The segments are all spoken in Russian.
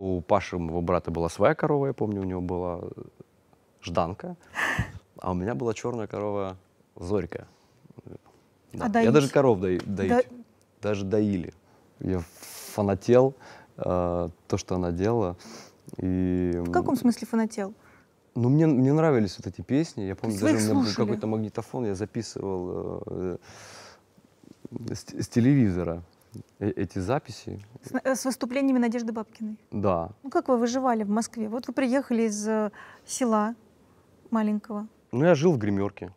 У Паши, моего брата, была своя корова, я помню, у него была э, Жданка, а у меня была черная корова Зорька. Да. А я даже коров дои, доить. Да... Даже доили. Я фанател э, то, что она делала. И... В каком смысле фанател? Ну, мне, мне нравились вот эти песни. Я помню, даже у меня был какой-то магнитофон, я записывал э, э, с, с телевизора. Э, эти записи. С, э, с выступлениями Надежды Бабкиной? Да. Ну как вы выживали в Москве? Вот вы приехали из э, села маленького. Ну я жил в гримерке.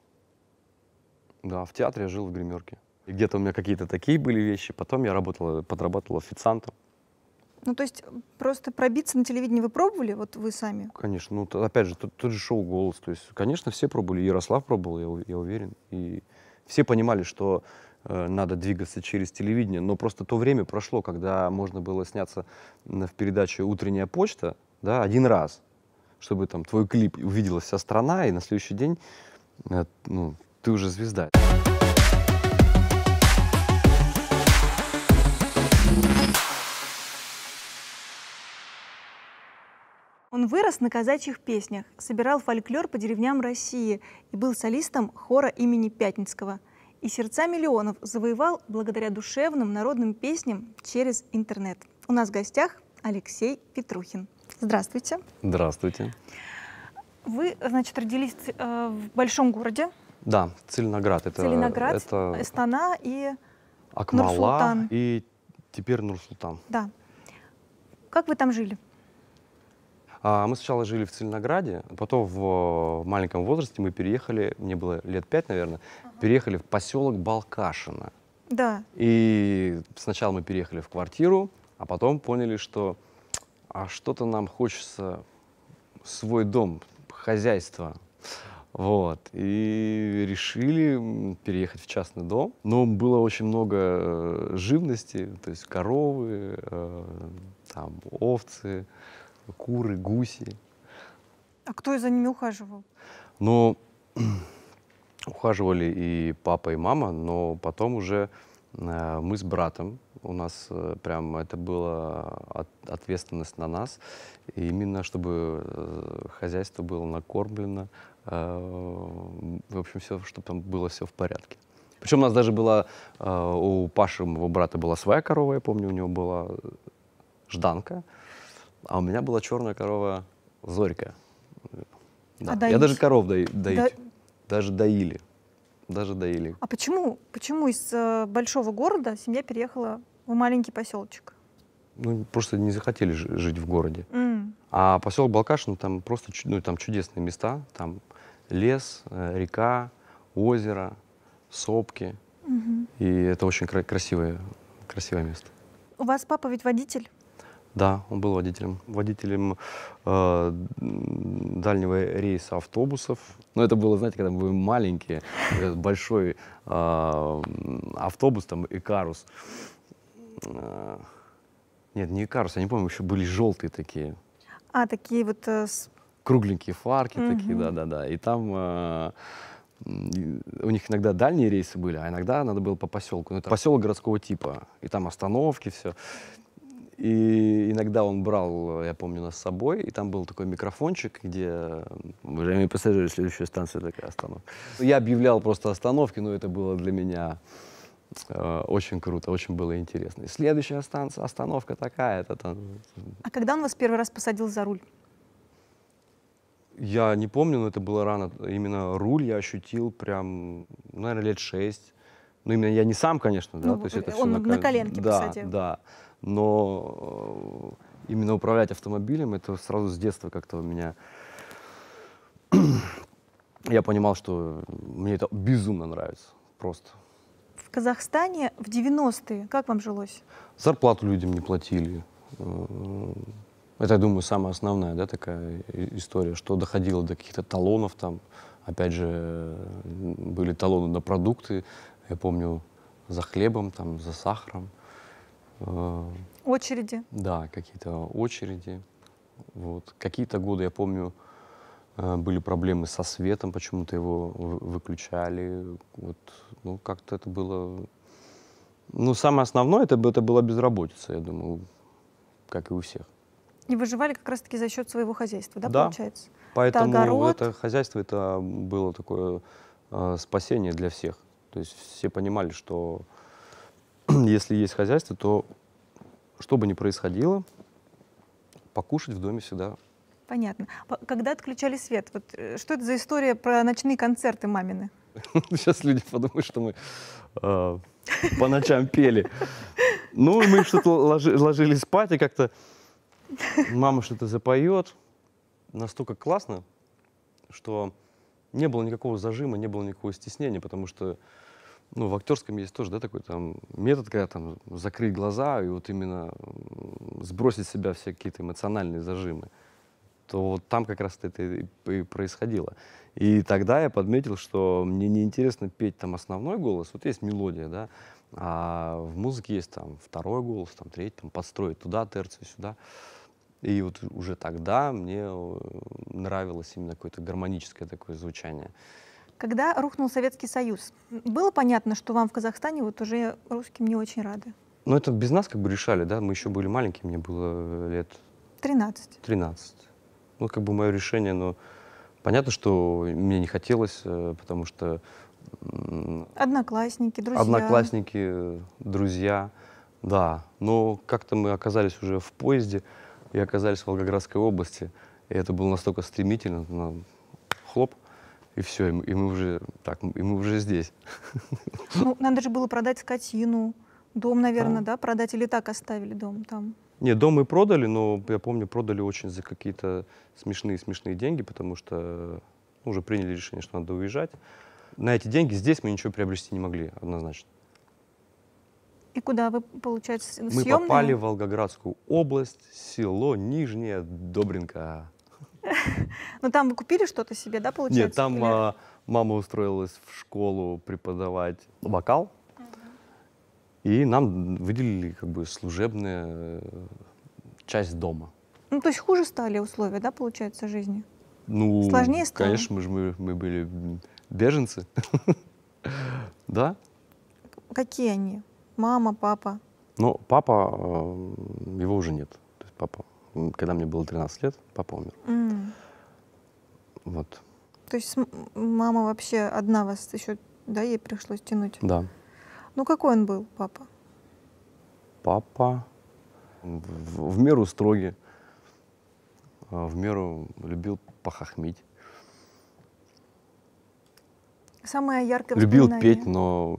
Да, в театре я жил в гримерке. И где-то у меня какие-то такие были вещи. Потом я работал э, подрабатывал официантом. Ну, то есть просто пробиться на телевидение вы пробовали, вот вы сами? Конечно. Ну, опять же, тут тот же шоу «Голос». То есть, конечно, все пробовали. Ярослав пробовал, я, я уверен. И все понимали, что Э, надо двигаться через телевидение, но просто то время прошло, когда можно было сняться в передаче «Утренняя почта» да, один раз, чтобы там твой клип увидела вся страна, и на следующий день э, ну, ты уже звезда. Он вырос на казачьих песнях, собирал фольклор по деревням России и был солистом хора имени Пятницкого – и сердца миллионов завоевал благодаря душевным народным песням через интернет. У нас в гостях Алексей Петрухин. Здравствуйте. Здравствуйте. Вы, значит, родились э, в большом городе. Да, Целиноград. Это, Целиноград, это... Эстана и Акмала нур и теперь нур Да. Как вы там жили? А, мы сначала жили в Целинограде, а потом в, э, в маленьком возрасте мы переехали, мне было лет пять, наверное, переехали в поселок Балкашина. Да. И сначала мы переехали в квартиру, а потом поняли, что а что-то нам хочется свой дом, хозяйство. Вот. И решили переехать в частный дом. Но было очень много э, живности, то есть коровы, э, там, овцы, куры, гуси. А кто за ними ухаживал? Ну, ухаживали и папа, и мама, но потом уже э, мы с братом, у нас э, прям это была ответственность на нас, и именно чтобы э, хозяйство было накормлено, в общем, все, чтобы там было все в порядке. Причем у нас даже была, у Паши, моего брата, была своя корова, я помню, у него была жданка, а у меня была черная корова Зорька. А да. А я даже коров дою. Да, даже доили. Даже доили. А почему, почему из э, большого города семья переехала в маленький поселочек? Ну, просто не захотели жить в городе. Mm. А поселок Балкашин, там просто ну, там чудесные места. Там лес, э, река, озеро, сопки. Mm -hmm. И это очень красивое, красивое место. У вас папа ведь водитель? Да, он был водителем. Водителем э, дальнего рейса автобусов. Но ну, это было, знаете, когда мы были маленькие, большой э, автобус, там, Икарус. Э, нет, не Икарус, я не помню, еще были желтые такие. А, такие вот... Э, с... Кругленькие фарки угу. такие, да-да-да. И там... Э, у них иногда дальние рейсы были, а иногда надо было по поселку. Ну, это поселок городского типа, и там остановки, все. И иногда он брал, я помню, нас с собой, и там был такой микрофончик, где время пассажиры, следующая станция такая остановка. Я объявлял просто остановки, но это было для меня э, очень круто, очень было интересно. И следующая станция, остановка такая, это там. А когда он вас первый раз посадил за руль? Я не помню, но это было рано. Именно руль я ощутил прям, наверное, лет шесть. Ну, именно я не сам, конечно, да. Ну, То есть это э, все на, на коленке да, посадил. Да, да но э, именно управлять автомобилем, это сразу с детства как-то у меня... Я понимал, что мне это безумно нравится, просто. В Казахстане в 90-е как вам жилось? Зарплату людям не платили. Э, это, я думаю, самая основная да, такая история, что доходило до каких-то талонов там. Опять же, э, были талоны на продукты. Я помню, за хлебом, там, за сахаром – Э, очереди? Да, какие-то очереди. Вот. Какие-то годы, я помню, э, были проблемы со светом, почему-то его выключали. Вот, ну, как-то это было... Ну, самое основное, это, это была безработица, я думаю, как и у всех. И выживали как раз-таки за счет своего хозяйства, да, да. получается? Поэтому это, это хозяйство это было такое э, спасение для всех. То есть все понимали, что если есть хозяйство, то что бы ни происходило, покушать в доме всегда. Понятно. Когда отключали свет, вот, э, что это за история про ночные концерты мамины? Сейчас люди подумают, что мы э, по ночам пели. Ну, мы что-то ложи, ложились спать, и как-то мама что-то запоет. Настолько классно, что не было никакого зажима, не было никакого стеснения, потому что ну, в актерском есть тоже, да, такой там метод, когда там закрыть глаза и вот именно сбросить с себя все какие-то эмоциональные зажимы, то вот там как раз это и происходило. И тогда я подметил, что мне неинтересно петь там основной голос, вот есть мелодия, да, а в музыке есть там второй голос, там третий, там подстроить туда терцию, сюда. И вот уже тогда мне э, нравилось именно какое-то гармоническое такое звучание. Когда рухнул Советский Союз, было понятно, что вам в Казахстане вот уже русским не очень рады? Ну, это без нас как бы решали, да, мы еще были маленькие, мне было э, лет... 13. 13. Ну, как бы мое решение, но понятно, что мне не хотелось, э, потому что... Одноклассники, друзья. Одноклассники, э, друзья, да. Но как-то мы оказались уже в поезде и оказались в Волгоградской области. И это было настолько стремительно, хлоп, и все, и, и мы уже так, и мы уже здесь. Ну, надо же было продать скотину, дом, наверное, там. да, продать или так оставили дом там? Нет, дом мы продали, но я помню, продали очень за какие-то смешные-смешные деньги, потому что ну, уже приняли решение, что надо уезжать. На эти деньги здесь мы ничего приобрести не могли, однозначно. И куда вы, получается, съемные? Мы попали в Волгоградскую область, село Нижнее Добринка. Ну там вы купили что-то себе, да, получается? Нет, там а, мама устроилась в школу преподавать вокал. И нам выделили как бы служебную э, часть дома. Ну, то есть хуже стали условия, да, получается, жизни? Ну, Сложнее стало? конечно, мы же мы, мы были беженцы. Да. Какие они? Мама, папа? Ну, папа, э, его уже нет. То есть папа когда мне было 13 лет, папа умер. Mm. Вот. То есть мама вообще одна вас еще, да, ей пришлось тянуть? Да. Ну какой он был, папа? Папа в, в меру строгий, э, в меру любил похохмить. Самое яркое Любил петь, но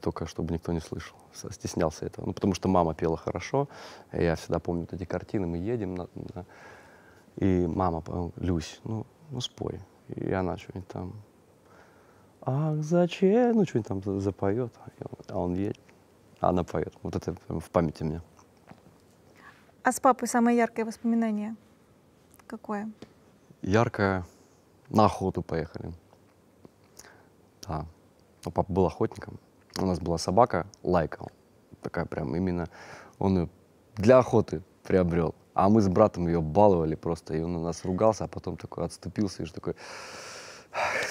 только чтобы никто не слышал. Стеснялся этого. Ну, потому что мама пела хорошо. Я всегда помню вот эти картины. Мы едем, на, на... и мама, э, Люсь, ну, ну спой. И она что-нибудь там... Ах, зачем? Ну, что-нибудь там запоет. А он едет, а она поет. Вот это в памяти мне. А с папой самое яркое воспоминание какое? Яркое. На охоту поехали. Да. Ну, папа был охотником. У нас была собака, лайка. Такая прям именно, он ее для охоты приобрел. А мы с братом ее баловали просто, и он на нас ругался, а потом такой отступился и же такой,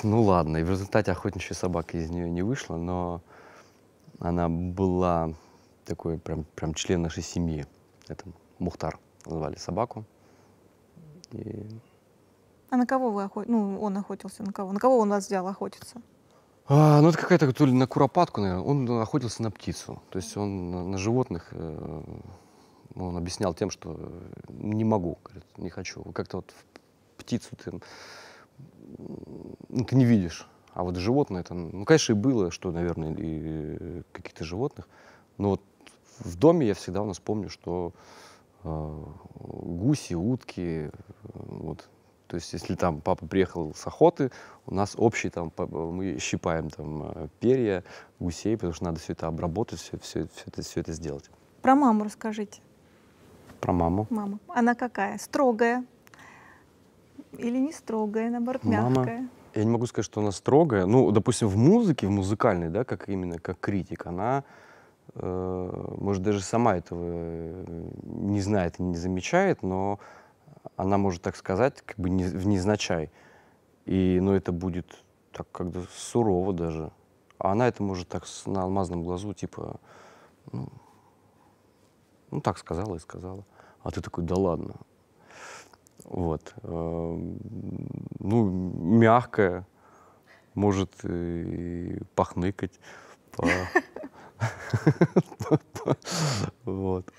ну ладно. И в результате охотничья собака из нее не вышла, но она была такой прям, прям член нашей семьи. Это Мухтар называли собаку. И... А на кого вы охот... ну, он охотился? На кого? На кого он вас взял охотиться? А, ну, это какая-то то ли на куропатку, наверное. Он охотился на птицу. То есть он на, животных э, ну, он объяснял тем, что э, не могу, говорит, не хочу. Как-то вот птицу ты, ну, ты не видишь. А вот животное это, ну, конечно, и было, что, наверное, и э, каких-то животных. Но вот в доме я всегда у нас помню, что э, гуси, утки, э, вот, то есть, если там папа приехал с охоты, у нас общий там, мы щипаем там э, перья, гусей, потому что надо все это обработать, все, все, все, это, все это сделать. Про маму расскажите. Про маму. Мама. Она какая? Строгая? Или не строгая, наоборот, мягкая? Мама... Я не могу сказать, что она строгая. Ну, допустим, в музыке, в музыкальной, да, как именно, как критик, она э, может, даже сама этого э, не знает и не замечает, но она может так сказать, как бы не, в И, ну, это будет так как-то сурово даже. А она это может так на алмазном глазу, типа, ну, ну так сказала и сказала. А ты такой, да ладно. Вот. Эм, ну, мягкая, может и пахныкать. Вот.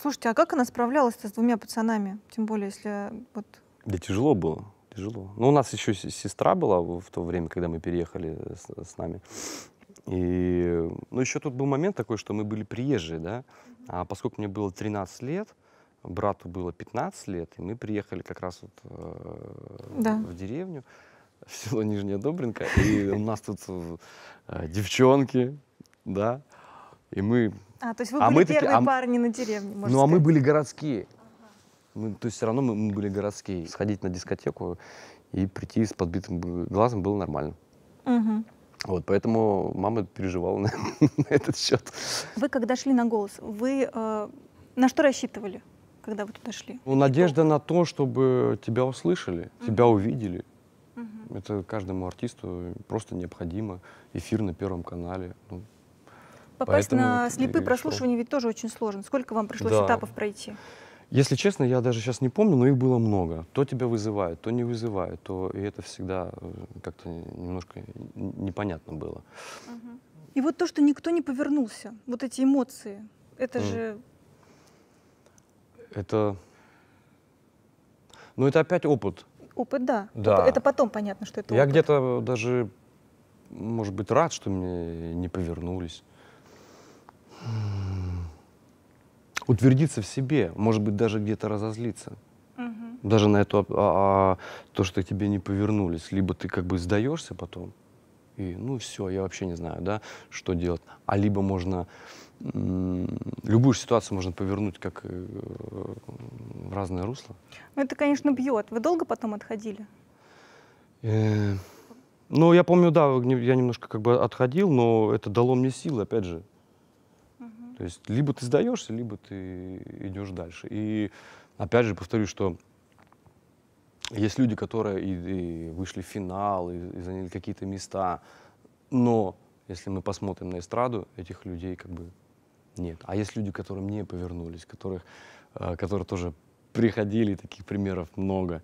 Слушайте, а как она справлялась с двумя пацанами? Тем более, если вот... Да тяжело было, тяжело. Ну, у нас еще сестра была в то время, когда мы переехали э, с, с нами. И, ну, еще тут был момент такой, что мы были приезжие, да, а поскольку мне было 13 лет, брату было 15 лет, и мы приехали как раз вот, э, да. в деревню, в село Нижняя Добринка, и у нас тут э, девчонки, да, и мы а, то есть вы а были мы первые таки, а... парни на деревне, Ну, сказать. а мы были городские. Ага. Мы, то есть все равно мы, мы были городские. Сходить на дискотеку и прийти с подбитым глазом было нормально. Угу. Вот, поэтому мама переживала на, на этот счет. Вы когда шли на голос, вы э, на что рассчитывали, когда вы туда шли? Ну, надежда на то, чтобы тебя услышали, mm тебя увидели. mm Это каждому артисту просто необходимо. Эфир на Первом канале. Ну, Попасть Поэтому на слепые прослушивания ведь тоже очень сложно. Сколько вам пришлось да. этапов пройти? Если честно, я даже сейчас не помню, но их было много. То тебя вызывают, то не вызывают, то и это всегда э, как-то немножко непонятно было. Угу. И вот то, что никто не повернулся, вот эти эмоции, это mm. же... Это... Ну, это опять опыт. Опыт, да. да. Это, это потом понятно, что это Я опыт. Я где-то даже, может быть, рад, что мне не повернулись утвердиться в себе, может быть, даже где-то разозлиться. Угу. Даже на это, а, а, то, что к тебе не повернулись. Либо ты как бы сдаешься потом, и ну все, я вообще не знаю, да, что делать. А либо можно, любую ситуацию можно повернуть как э, в разное русло. Ну это, конечно, бьет. Вы долго потом отходили? Э, ну, я помню, да, я немножко как бы отходил, но это дало мне силы, опять же. То есть либо ты сдаешься, либо ты идешь дальше. И опять же повторю, что есть люди, которые и, и вышли в финал, и, и заняли какие-то места, но если мы посмотрим на эстраду, этих людей как бы нет. А есть люди, которым не повернулись, которых, э, которые тоже приходили, таких примеров много,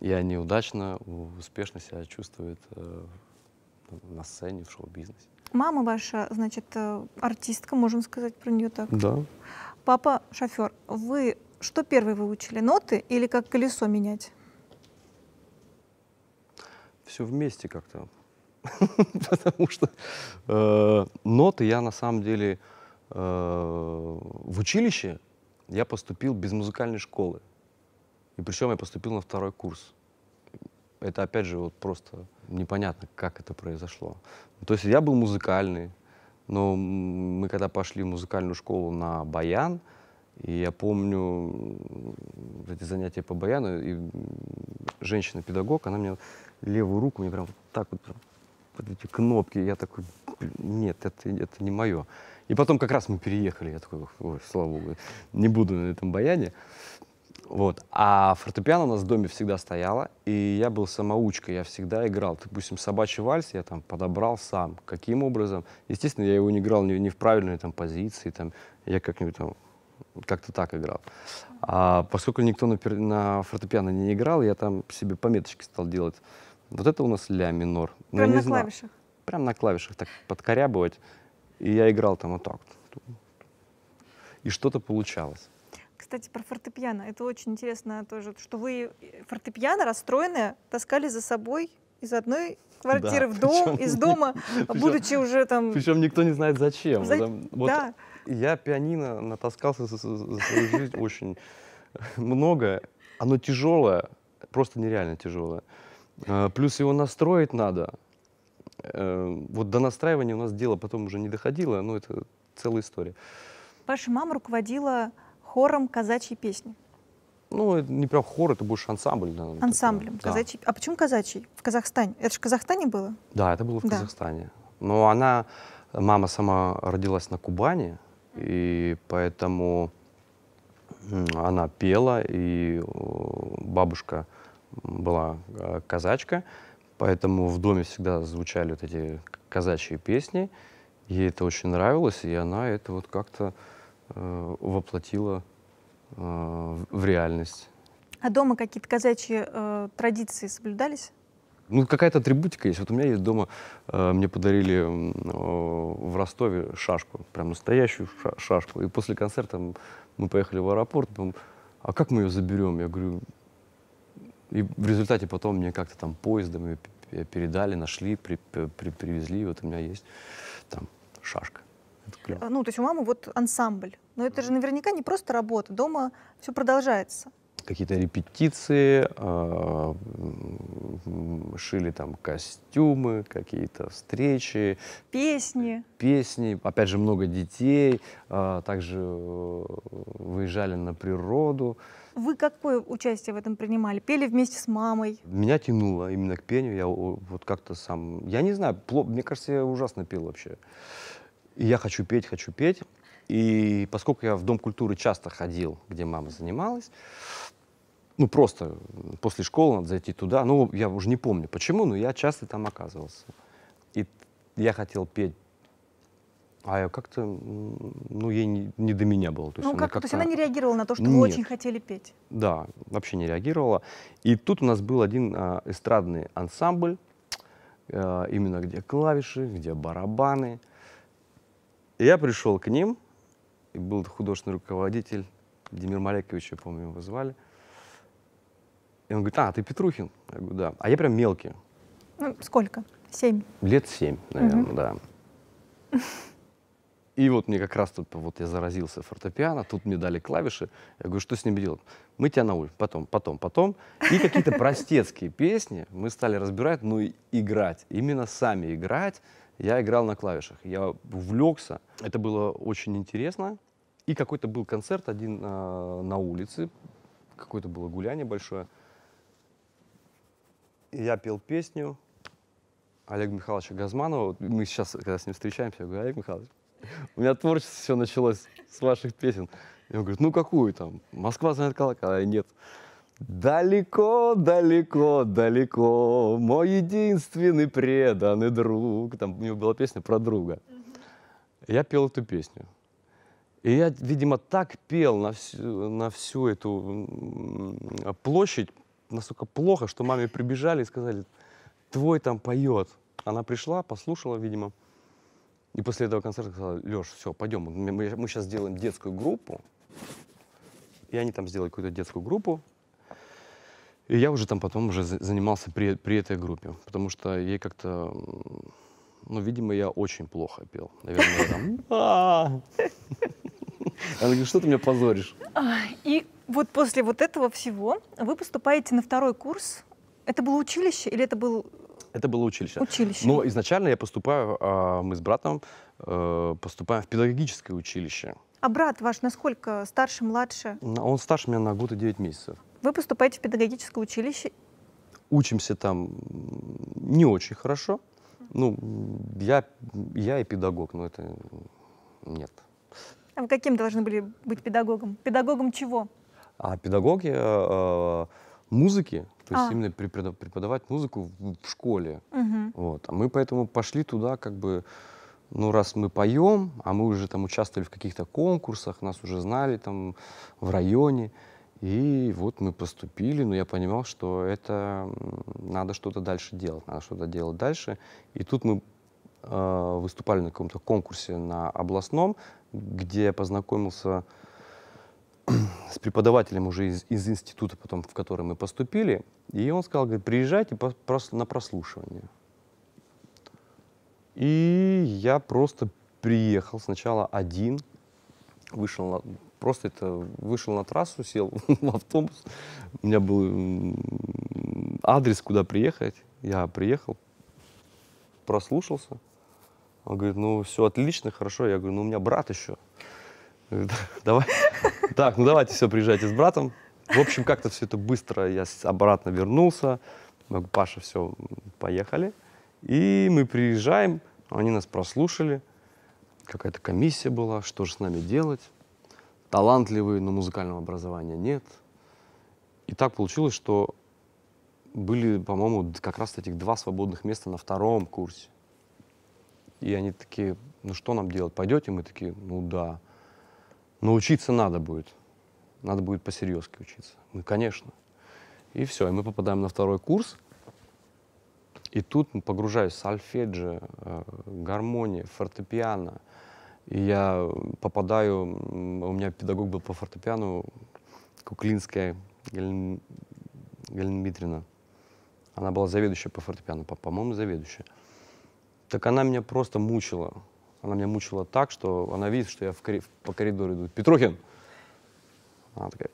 и они удачно, успешно себя чувствуют э, на сцене, в шоу-бизнесе. Мама ваша, значит, э, артистка, можем сказать про нее так. Да. Папа шофер. Вы что первый выучили, ноты или как колесо менять? Все вместе как-то. Потому что э, ноты я на самом деле э, в училище я поступил без музыкальной школы. И причем я поступил на второй курс. Это опять же вот просто непонятно, как это произошло. Ну, то есть я был музыкальный, но мы когда пошли в музыкальную школу на баян, и я помню эти занятия по баяну, и женщина-педагог, она мне левую руку, мне прям вот так вот, вот эти кнопки, я такой, нет, это, это не мое. И потом как раз мы переехали, я такой, ой, слава богу, не буду на этом баяне. Вот. А фортепиано у нас в доме всегда стояло, и я был самоучкой, я всегда играл. Допустим, «Собачий вальс» я там подобрал сам. Каким образом? Естественно, я его не играл не, не в правильной там, позиции, там, я как-нибудь там как-то так играл. А поскольку никто на, на фортепиано не играл, я там себе пометочки стал делать. Вот это у нас ля минор. Ну, прямо на знаю. клавишах? прямо на клавишах так подкорябывать. И я играл там вот так. И что-то получалось кстати, про фортепиано. Это очень интересно тоже, что вы э, фортепиано расстроенное таскали за собой из одной квартиры да, в дом, причем, из дома, причем, будучи уже там... Причем никто не знает зачем. За... Вот да. Я пианино натаскался за, за свою жизнь очень э, много. Оно тяжелое, просто нереально тяжелое. Э, плюс его настроить надо. Вот до настраивания у нас дело потом уже не доходило, но это целая история. Ваша мама руководила хором казачьей песни? Ну, это не прям хор, это больше ансамбль. Наверное, Ансамблем. Такой, казачий. Да. А почему казачий? В Казахстане. Это же в Казахстане было? Да, это было в да. Казахстане. Но она, мама сама родилась на Кубани, и поэтому она пела, и э, бабушка была э, казачка, поэтому в доме всегда звучали вот эти казачьи песни. Ей это очень нравилось, и она это вот как-то Э, воплотила э, в реальность. А дома какие-то казачьи э, традиции соблюдались? Ну, какая-то атрибутика есть. Вот у меня есть дома, э, мне подарили э, в Ростове шашку, прям настоящую шашку. И после концерта мы поехали в аэропорт, думаем, а как мы ее заберем? Я говорю, и в результате потом мне как-то там поездом ее передали, нашли, при, при, привезли, вот у меня есть там шашка. Э, ну, то есть у мамы вот ансамбль. Но это же наверняка не просто работа. Дома все продолжается. Какие-то репетиции, э, шили там костюмы, какие-то встречи. Песни. Песни. Опять же, много детей. Э, также выезжали на природу. Вы какое участие в этом принимали? Пели вместе с мамой? Меня тянуло именно к пению. Я вот как-то сам... Я не знаю, мне кажется, я ужасно пел вообще. И я хочу петь, хочу петь. И поскольку я в Дом культуры часто ходил, где мама занималась, ну просто после школы надо зайти туда. Ну, я уже не помню почему, но я часто там оказывался. И я хотел петь а я как-то, ну, ей не, не до меня было. То есть ну, как, как -то... то есть она не реагировала на то, что Нет. вы очень хотели петь? Да, вообще не реагировала. И тут у нас был один а, эстрадный ансамбль, э, именно где клавиши, где барабаны, и я пришел к ним, и был художественный руководитель, Демир Малекович, я помню, его звали. И он говорит, а, ты Петрухин? Я говорю, да. А я прям мелкий. Ну, сколько? Семь? Лет семь, наверное, угу. да. И вот мне как раз тут, вот я заразился фортепиано, тут мне дали клавиши. Я говорю, что с ними делать? Мы тебя на улицу, потом, потом, потом. И какие-то простецкие песни мы стали разбирать, ну и играть. Именно сами играть я играл на клавишах. Я увлекся. Это было очень интересно. И какой-то был концерт один э, на улице. Какое-то было гуляние большое. Я пел песню Олега Михайловича Газманова. Мы сейчас, когда с ним встречаемся, я говорю, Олег Михайлович, у меня творчество все началось с ваших песен. И он говорит, ну какую там? Москва знает колокола. А нет. Далеко, далеко, далеко, мой единственный преданный друг. Там у него была песня про друга. Я пел эту песню. И я, видимо, так пел на всю, на всю эту площадь, настолько плохо, что маме прибежали и сказали, твой там поет. Она пришла, послушала, видимо. И после этого концерта сказала, Леш, все, пойдем, мы, мы сейчас сделаем детскую группу. И они там сделали какую-то детскую группу. И я уже там потом уже занимался при, при этой группе, потому что ей как-то, ну, видимо, я очень плохо пел. Наверное, там... А! Она говорит, что ты меня позоришь? А, и вот после вот этого всего вы поступаете на второй курс. Это было училище или это был это было училище. Училище. Но изначально я поступаю, а, мы с братом э, поступаем в педагогическое училище. А брат ваш насколько старше, младше? Он старше меня на год и 9 месяцев. Вы поступаете в педагогическое училище. Учимся там не очень хорошо. Ну, я, я и педагог, но это нет. А вы каким должны были быть педагогом? Педагогом чего? А педагог э, музыки, то есть а. именно преподавать музыку в школе. Угу. Вот. А мы поэтому пошли туда как бы ну, раз мы поем, а мы уже там участвовали в каких-то конкурсах, нас уже знали там в районе, и вот мы поступили, но я понимал, что это надо что-то дальше делать, надо что-то делать дальше. И тут мы э, выступали на каком-то конкурсе на областном, где я познакомился с преподавателем уже из, из института, потом в который мы поступили, и он сказал, говорит, приезжайте по, прос, на прослушивание. И я просто приехал сначала один, вышел на, Просто это вышел на трассу, сел в автобус. У меня был адрес, куда приехать. Я приехал, прослушался. Он говорит, ну все отлично, хорошо. Я говорю, ну у меня брат еще. Давай. Так, ну давайте все, приезжайте с братом. В общем, как-то все это быстро. Я обратно вернулся. Говорю, Паша, все, поехали. И мы приезжаем, они нас прослушали. Какая-то комиссия была, что же с нами делать талантливый, но музыкального образования нет. И так получилось, что были, по-моему, как раз этих два свободных места на втором курсе. И они такие, ну что нам делать, пойдете? Мы такие, ну да. Но учиться надо будет. Надо будет по учиться. Мы, ну, конечно. И все, и мы попадаем на второй курс. И тут мы погружаюсь в сольфеджио, э, гармония, фортепиано — и я попадаю, у меня педагог был по фортепиану Куклинская Галина, Галина Дмитриевна. Она была заведующая по фортепиану, по-моему, заведующая. Так она меня просто мучила. Она меня мучила так, что она видит, что я в кори- по коридору иду. Петрухин! Она такая,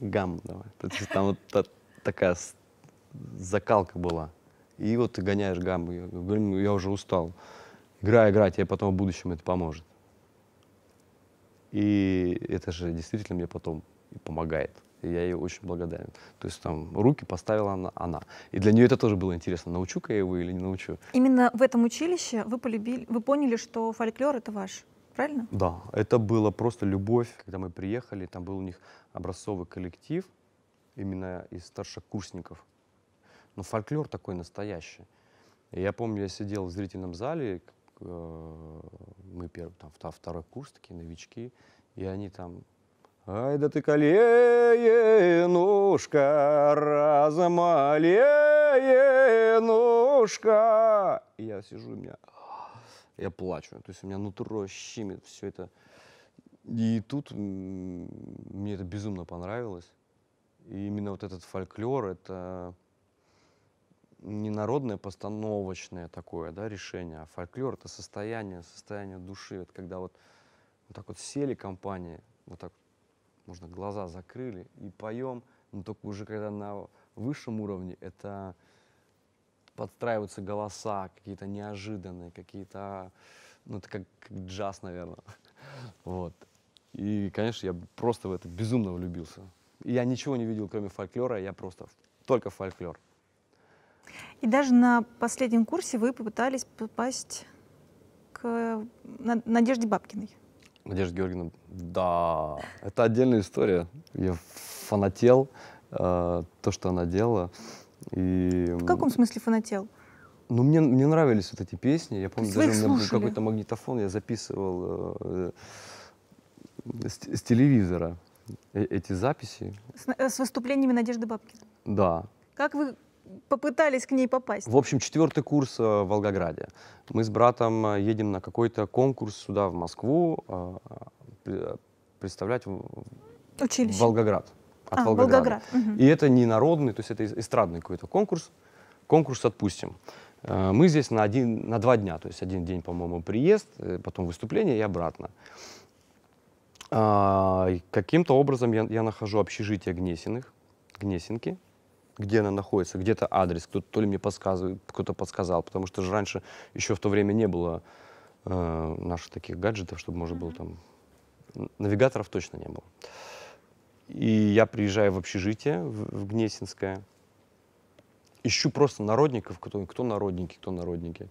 гам, давай. Там вот та- такая закалка была. И вот ты гоняешь гам. Я, «Ну, я уже устал игра, игра, тебе потом в будущем это поможет. И это же действительно мне потом помогает. И я ей очень благодарен. То есть там руки поставила она, она. И для нее это тоже было интересно, научу-ка я его или не научу. Именно в этом училище вы полюбили, вы поняли, что фольклор это ваш, правильно? Да, это было просто любовь. Когда мы приехали, там был у них образцовый коллектив, именно из старшекурсников. Но фольклор такой настоящий. И я помню, я сидел в зрительном зале, Э, мы первый, там, второй курс, такие новички, и они там Ай да ты коленушка, разом оленушка. И я сижу, у меня... Я плачу. То есть у меня нутро щемит все это. И тут мне это безумно понравилось. И именно вот этот фольклор, это не народное постановочное такое да, решение, а фольклор — это состояние, состояние души. Это когда вот, вот так вот сели компании, вот так можно глаза закрыли и поем, но только уже когда на высшем уровне это подстраиваются голоса какие-то неожиданные, какие-то, ну это как, как джаз, наверное. Вот. И, конечно, я просто в это безумно влюбился. я ничего не видел, кроме фольклора, я просто только фольклор. И даже на последнем курсе вы попытались попасть к Надежде Бабкиной. Надежда Георгиевна, да, это отдельная история. Я фанател э, то, что она делала. И... В каком смысле фанател? Ну, мне, мне нравились вот эти песни. Я помню, даже у меня был какой-то магнитофон, я записывал э, э, с, с телевизора э, эти записи. С, э, с выступлениями Надежды Бабкиной? Да. Как вы попытались к ней попасть? В общем, четвертый курс э, в Волгограде. Мы с братом э, едем на какой-то конкурс сюда, в Москву, э, представлять Училище. Волгоград. От а, Волгограда. Волгоград. Угу. И это не народный, то есть это эстрадный какой-то конкурс. Конкурс отпустим. Мы здесь на, один, на два дня, то есть один день, по-моему, приезд, потом выступление и обратно. А, каким-то образом я, я нахожу общежитие Гнесиных, Гнесинки, где она находится, где-то адрес, кто-то то ли мне подсказывает, кто-то подсказал, потому что же раньше еще в то время не было э, наших таких гаджетов, чтобы можно было там... Навигаторов точно не было. И я приезжаю в общежитие, в, в Гнесинское, ищу просто народников, кто, кто народники, кто народники.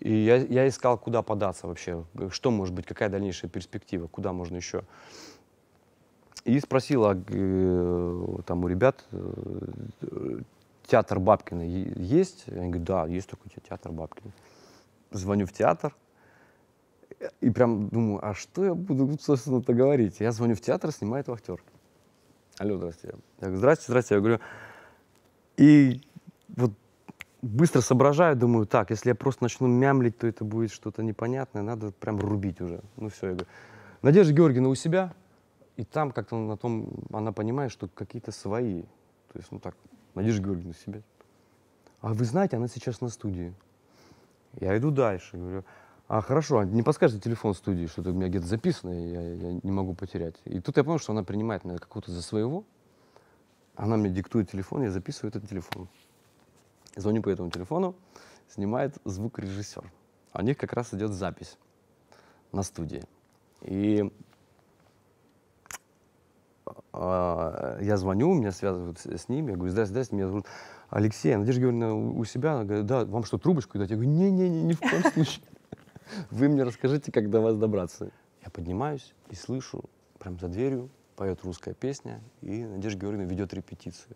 И я, я искал, куда податься вообще, что может быть, какая дальнейшая перспектива, куда можно еще. И спросил э, там у ребят, э, театр Бабкина есть? Я говорю да, есть такой театр Бабкина. Звоню в театр, и прям думаю, а что я буду, собственно-то, говорить? Я звоню в театр, снимает актер. Алло, здрасте. Я говорю, здрасте, здрасте. Я говорю, и вот быстро соображаю, думаю, так, если я просто начну мямлить, то это будет что-то непонятное, надо прям рубить уже. Ну все, я говорю, Надежда Георгиевна у себя? И там как-то на том она понимает, что какие-то свои. То есть, ну так, Надежда на себя. А вы знаете, она сейчас на студии. Я иду дальше, говорю, а хорошо, а не подскажете телефон студии, что-то у меня где-то записано, и я, я не могу потерять. И тут я понял, что она принимает меня какого-то за своего. Она мне диктует телефон, я записываю этот телефон. Звоню по этому телефону, снимает звукорежиссер. А у них как раз идет запись на студии. И а, я звоню, меня связывают с ними, я говорю, здрасте, здрасте, меня зовут Алексей, Надежда Георгиевна у себя, она говорит, да, вам что, трубочку дать? Я говорю, не-не-не, ни в коем случае. Вы мне расскажите, как до вас добраться. Я поднимаюсь и слышу, прям за дверью поет русская песня, и Надежда Георгиевна ведет репетицию.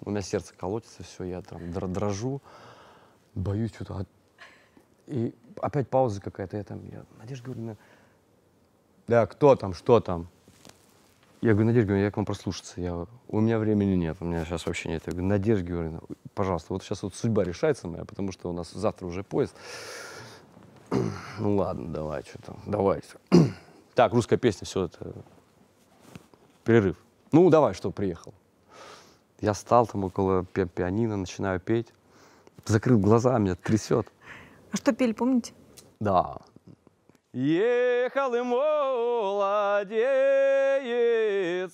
У меня сердце колотится, все, я там дрожу, боюсь что-то. А, и опять пауза какая-то, я там, я, Надежда Георгиевна, да, кто там, что там? Я говорю, Надежда Георгиевна, я к вам прослушаться. Я, у меня времени нет, у меня сейчас вообще нет. Я говорю, Надежда Георгиевна, пожалуйста, вот сейчас вот судьба решается моя, потому что у нас завтра уже поезд. ну ладно, давай, что там, давайте. так, русская песня, все это, перерыв. Ну, давай, что, приехал. Я стал там около пи пианино, начинаю петь. Закрыл глаза, меня трясет. А что пели, помните? Да. Ехал и молодец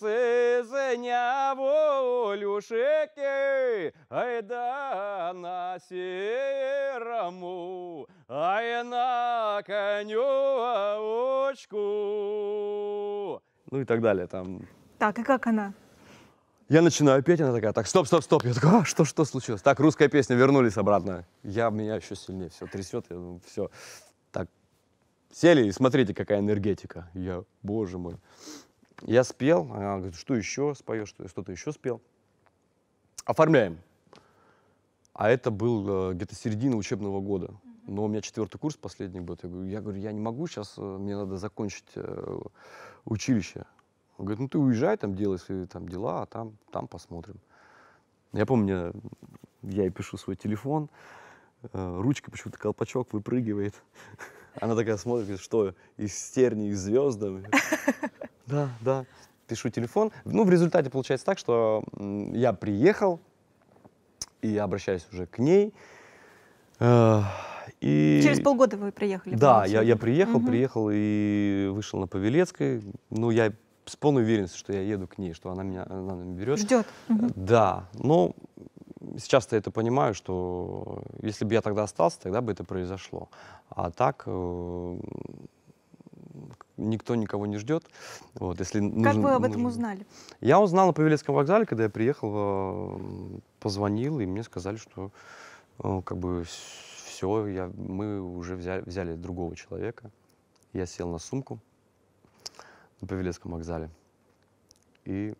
из Неволюшеки, ай да на серому, ай на конюшку. Ну и так далее там. Так, и как она? Я начинаю петь, она такая, так, стоп, стоп, стоп. Я такая: а, что, что случилось? Так, русская песня, вернулись обратно. Я, меня еще сильнее все трясет, я думаю, все, Сели и смотрите, какая энергетика. Я, боже мой. Я спел, она говорит, что еще споешь, что-то еще спел. Оформляем. А это был э, где-то середина учебного года. Но у меня четвертый курс последний год. Я говорю, я говорю, я не могу сейчас, э, мне надо закончить э, училище. Он говорит, ну ты уезжай, там делай свои там, дела, а там, там посмотрим. Я помню, я и пишу свой телефон, ручка почему-то колпачок выпрыгивает. Она такая смотрит, что из стерни, из Да, да. Пишу телефон. Ну, в результате получается так, что я приехал, и я обращаюсь уже к ней. Э, и... Через полгода вы приехали? Да, я, я приехал, угу. приехал и вышел на Павелецкой. Ну, я с полной уверенностью, что я еду к ней, что она меня, она меня берет. Ждет. Угу. Да, но сейчас-то это понимаю, что если бы я тогда остался, тогда бы это произошло. А так э, никто никого не ждет. Вот, если как нужен, вы об этом нужен... узнали? Я узнал на Павелецком вокзале, когда я приехал, э, позвонил, и мне сказали, что э, как бы все, я, мы уже взяли, взяли другого человека. Я сел на сумку на Павелецком вокзале и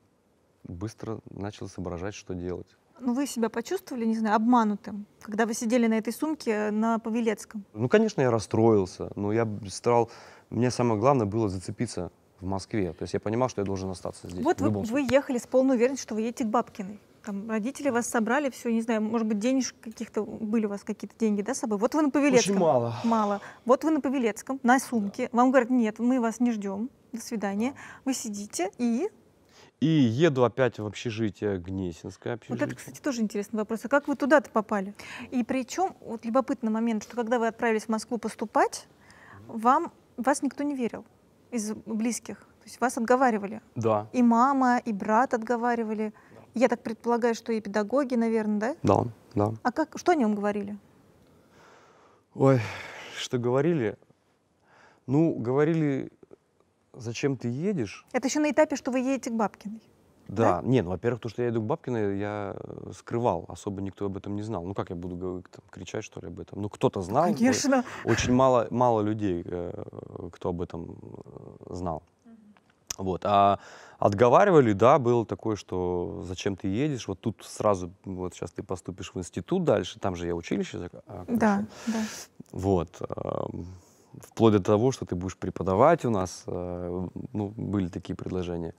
быстро начал соображать, что делать. Ну, вы себя почувствовали, не знаю, обманутым, когда вы сидели на этой сумке э, на Павелецком? Ну, конечно, я расстроился, но я старал... Мне самое главное было зацепиться в Москве. То есть я понимал, что я должен остаться здесь. Вот вы, вы ехали с полной уверенностью, что вы едете к Бабкиной. Там родители вас собрали, все, не знаю, может быть, денежек каких-то, были у вас какие-то деньги, да, с собой? Вот вы на Павелецком. Очень мало. Мало. Вот вы на Павелецком, на сумке. Да. Вам говорят, нет, мы вас не ждем, до свидания. Да. Вы сидите и и еду опять в общежитие Гнесинское общежитие. Вот это, кстати, тоже интересный вопрос. А как вы туда-то попали? И причем, вот любопытный момент, что когда вы отправились в Москву поступать, вам, вас никто не верил из близких. То есть вас отговаривали. Да. И мама, и брат отговаривали. Да. Я так предполагаю, что и педагоги, наверное, да? Да, да. А как, что они вам говорили? Ой, что говорили? Ну, говорили зачем ты едешь. Это еще на этапе, что вы едете к Бабкиной. Да, да? не, ну, во-первых, то, что я иду к Бабкиной, я э, скрывал, особо никто об этом не знал. Ну, как я буду говорить, там, кричать, что ли, об этом? Ну, кто-то знал. Конечно. Очень мало, мало людей, э, кто об этом э, знал. Вот. А отговаривали, да, было такое, что зачем ты едешь, вот тут сразу, вот сейчас ты поступишь в институт дальше, там же я училище закончил. Да, да. Вот. Эм, вплоть до того, что ты будешь преподавать у нас. Э, ну, были такие предложения.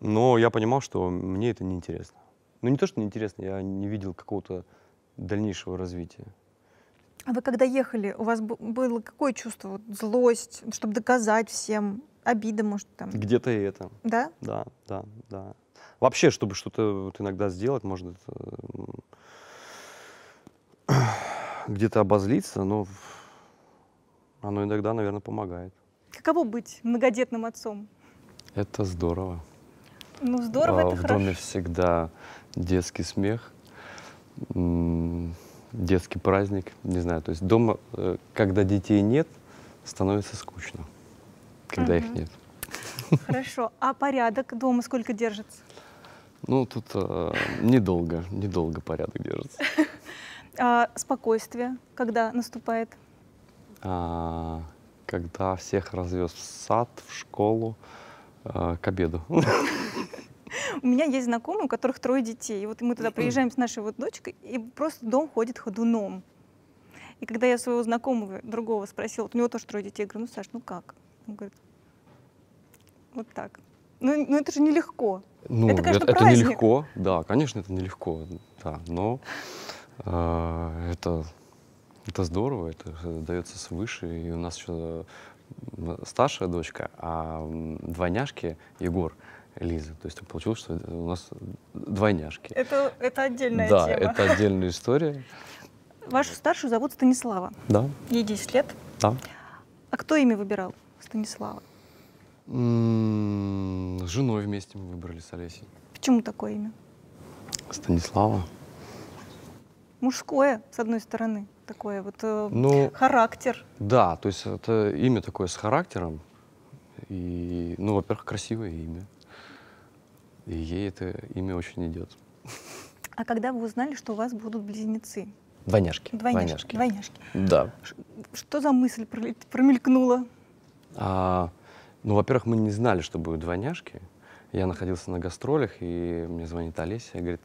Но я понимал, что мне это неинтересно. Ну, не то, что неинтересно, я не видел какого-то дальнейшего развития. А вы когда ехали, у вас было какое чувство? Злость, чтобы доказать всем, обида, может, там? Где-то и это. Да? Да, да, да. Вообще, чтобы что-то вот иногда сделать, можно где-то обозлиться, но оно иногда, наверное, помогает. Каково быть многодетным отцом? Это здорово. Ну, здорово, а, это В хорошо. доме всегда детский смех, детский праздник, не знаю. То есть дома, э, когда детей нет, становится скучно, когда угу. их нет. Хорошо. А порядок дома сколько держится? Ну, тут э, недолго, недолго порядок держится. А, спокойствие, когда наступает? А, когда всех развез в сад, в школу, а, к обеду. У меня есть знакомые, у которых трое детей. И вот мы туда приезжаем с нашей вот дочкой, и просто дом ходит ходуном. И когда я своего знакомого другого спросила, вот у него тоже трое детей, я говорю, ну, Саш, ну как? Он говорит, вот так. Ну, ну это же нелегко. Ну, это, конечно, это, это нелегко, да, конечно, это нелегко, да, но э, это это здорово, это дается свыше. И у нас еще старшая дочка, а двойняшки Егор. Лиза. То есть получилось, что у нас двойняшки. Это, это отдельная да, тема. Да, это отдельная история. Вашу старшую зовут Станислава. Да. Ей 10 лет. Да. А кто имя выбирал Станислава? М с женой вместе мы выбрали с Олесей. Почему такое имя? Станислава. Мужское, с одной стороны такое, вот э, ну, характер. Да, то есть это имя такое с характером. И, ну, во-первых, красивое имя. И ей это имя очень идет. А когда вы узнали, что у вас будут близнецы? Двойняшки. Двойняшки. Двойняшки. двойняшки. Да. Что за мысль промелькнула? А, ну, во-первых, мы не знали, что будут двойняшки. Я находился на гастролях, и мне звонит Олеся и говорит,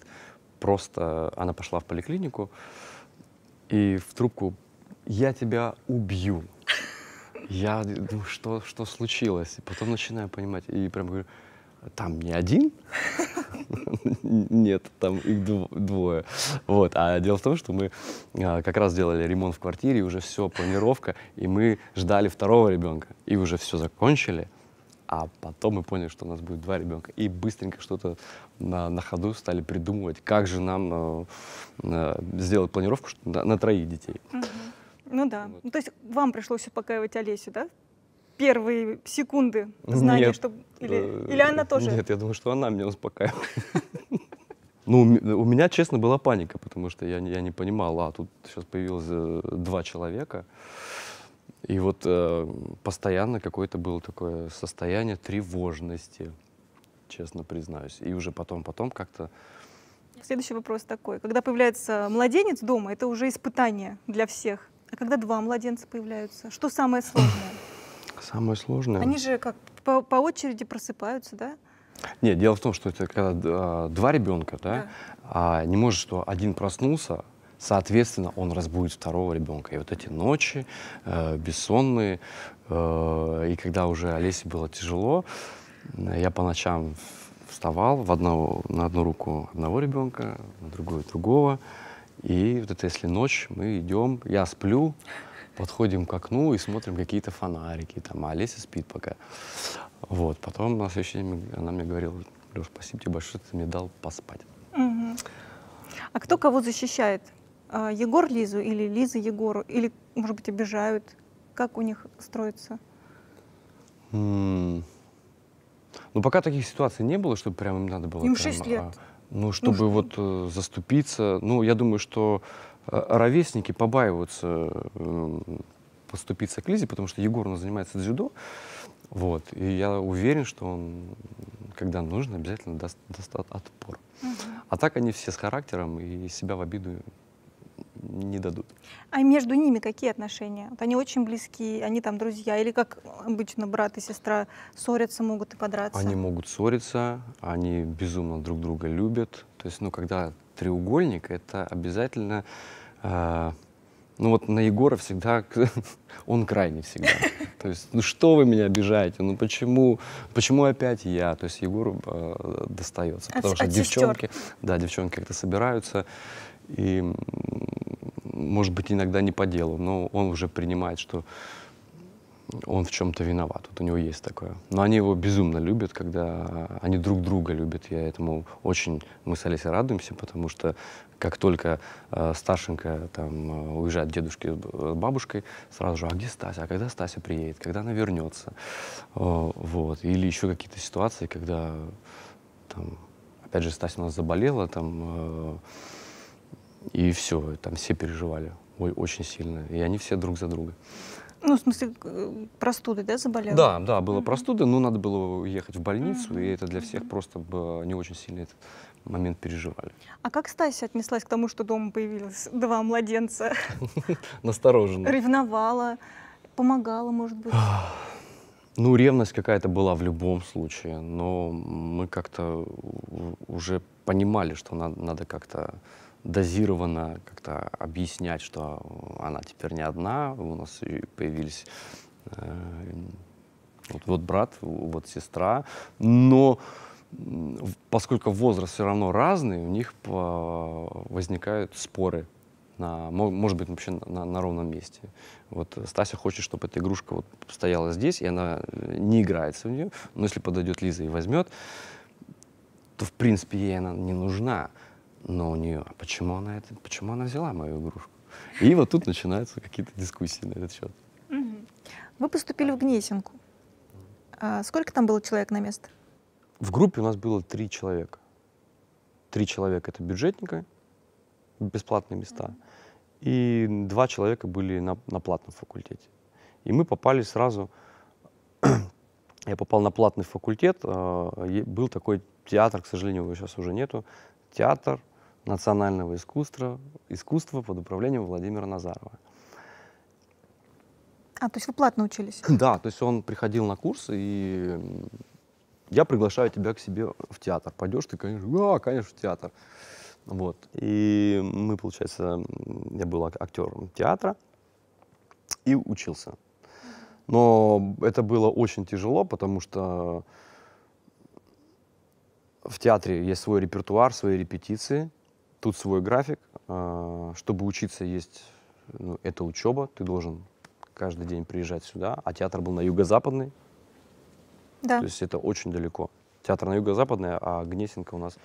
просто она пошла в поликлинику, и в трубку «Я тебя убью». Я думаю, ну, что, что случилось? И потом начинаю понимать. И прям говорю, там не один? Нет, там их двое. Вот. А дело в том, что мы а, как раз делали ремонт в квартире, уже все, планировка, и мы ждали второго ребенка. И уже все закончили. А потом мы поняли, что у нас будет два ребенка. И быстренько что-то на, на ходу стали придумывать, как же нам э, э сделать планировку на, на троих детей. Угу. Ну да. Вот. Ну, то есть вам пришлось успокаивать Олесю, да? Первые секунды знания, нет, что... Или, э, или она тоже? Нет, я думаю, что она меня успокаивала. Ну, у меня, честно, была паника, потому что я, я не понимал, а тут сейчас появилось э, два человека. И вот э, постоянно какое-то было такое состояние тревожности, честно признаюсь. И уже потом-потом как-то... Следующий вопрос такой. Когда появляется младенец дома, это уже испытание для всех. А когда два младенца появляются, что самое сложное? Самое сложное? Они же как по, по очереди просыпаются, да? Нет, дело в том, что это когда а, два ребенка, да, да. А, не может, что один проснулся, Соответственно, он разбудит второго ребенка. И вот эти ночи э, бессонные, э, и когда уже Олесе было тяжело, э, я по ночам вставал в одно, на одну руку одного ребенка, на другую другого. И вот это если ночь, мы идем, я сплю, подходим к окну и смотрим какие-то фонарики, там, а Олеся спит пока. Вот, потом на следующий день она мне говорила, Леш, спасибо тебе большое, ты мне дал поспать. Угу. А кто кого защищает? А, Егор Лизу или Лиза Егору? Или, может быть, обижают? Как у них строится? Mm. Ну, пока таких ситуаций не было, чтобы прям им надо было... Им ну, прям, 6 а, лет. А, ну, чтобы ну, вот э, заступиться. Ну, я думаю, что э, ровесники побаиваются э, поступиться к Лизе, потому что Егор, он занимается дзюдо. Вот. И я уверен, что он, когда нужно, обязательно даст, даст отпор. Угу. А так они все с характером и себя в обиду не дадут. А между ними какие отношения? Вот они очень близкие, они там друзья, или как обычно брат и сестра ссорятся, могут и подраться? Они могут ссориться, они безумно друг друга любят. То есть, ну, когда треугольник, это обязательно... Э, ну, вот на Егора всегда... он крайний всегда. То есть, ну что вы меня обижаете? Ну почему, почему опять я? То есть Егору э, достается. Потому от, что от девчонки, сестер. да, девчонки как-то собираются. И, может быть, иногда не по делу, но он уже принимает, что он в чем-то виноват. Вот у него есть такое. Но они его безумно любят, когда они друг друга любят. Я этому очень, мы с Олесей радуемся, потому что как только э, старшенька там э, уезжает дедушки с э, бабушкой, сразу же, а где Стася, а когда Стася приедет, когда она вернется? О, э, вот. Или еще какие-то ситуации, когда там, опять же, Стася у нас заболела, там, э, и все, там все переживали Ой, очень сильно. И они все друг за друга. Ну, в смысле, э, простуды, да, заболели? Да, да, было mm-hmm. простуды, но надо было уехать в больницу, mm-hmm. и это для всех просто не очень сильно этот момент переживали. А как Стася отнеслась к тому, что дома появилось два младенца? Настороженно. Ревновала, помогала, может быть? Ну, ревность какая-то была в любом случае, но мы как-то уже понимали, что надо как-то дозированно как-то объяснять, что она теперь не одна, у нас появились э, вот, вот брат, вот сестра, но поскольку возраст все равно разный, у них возникают споры на, может быть, вообще на, на ровном месте. Вот Стася хочет, чтобы эта игрушка вот стояла здесь, и она э, не играется в нее, но если подойдет Лиза и возьмет, то, в принципе, ей она не нужна но у нее, а почему она это, почему она взяла мою игрушку? И вот тут начинаются какие-то дискуссии на этот счет. Вы поступили в Гнесинку. А сколько там было человек на место? В группе у нас было три человека. Три человека — это бюджетника, бесплатные места, и два человека были на, на платном факультете. И мы попали сразу... Я попал на платный факультет. А, был такой театр, к сожалению, его сейчас уже нету. Театр — национального искусства, искусства под управлением Владимира Назарова. А, то есть вы платно учились? Да, то есть он приходил на курс, и я приглашаю тебя к себе в театр. Пойдешь ты, конечно, да, конечно, в театр. Вот. И мы, получается, я был актером театра и учился. Но это было очень тяжело, потому что в театре есть свой репертуар, свои репетиции – Тут свой график. А, чтобы учиться, есть ну, это учеба. Ты должен каждый день приезжать сюда. А театр был на юго-западный. Да. То есть это очень далеко. Театр на юго-западный, а Гнесинка у нас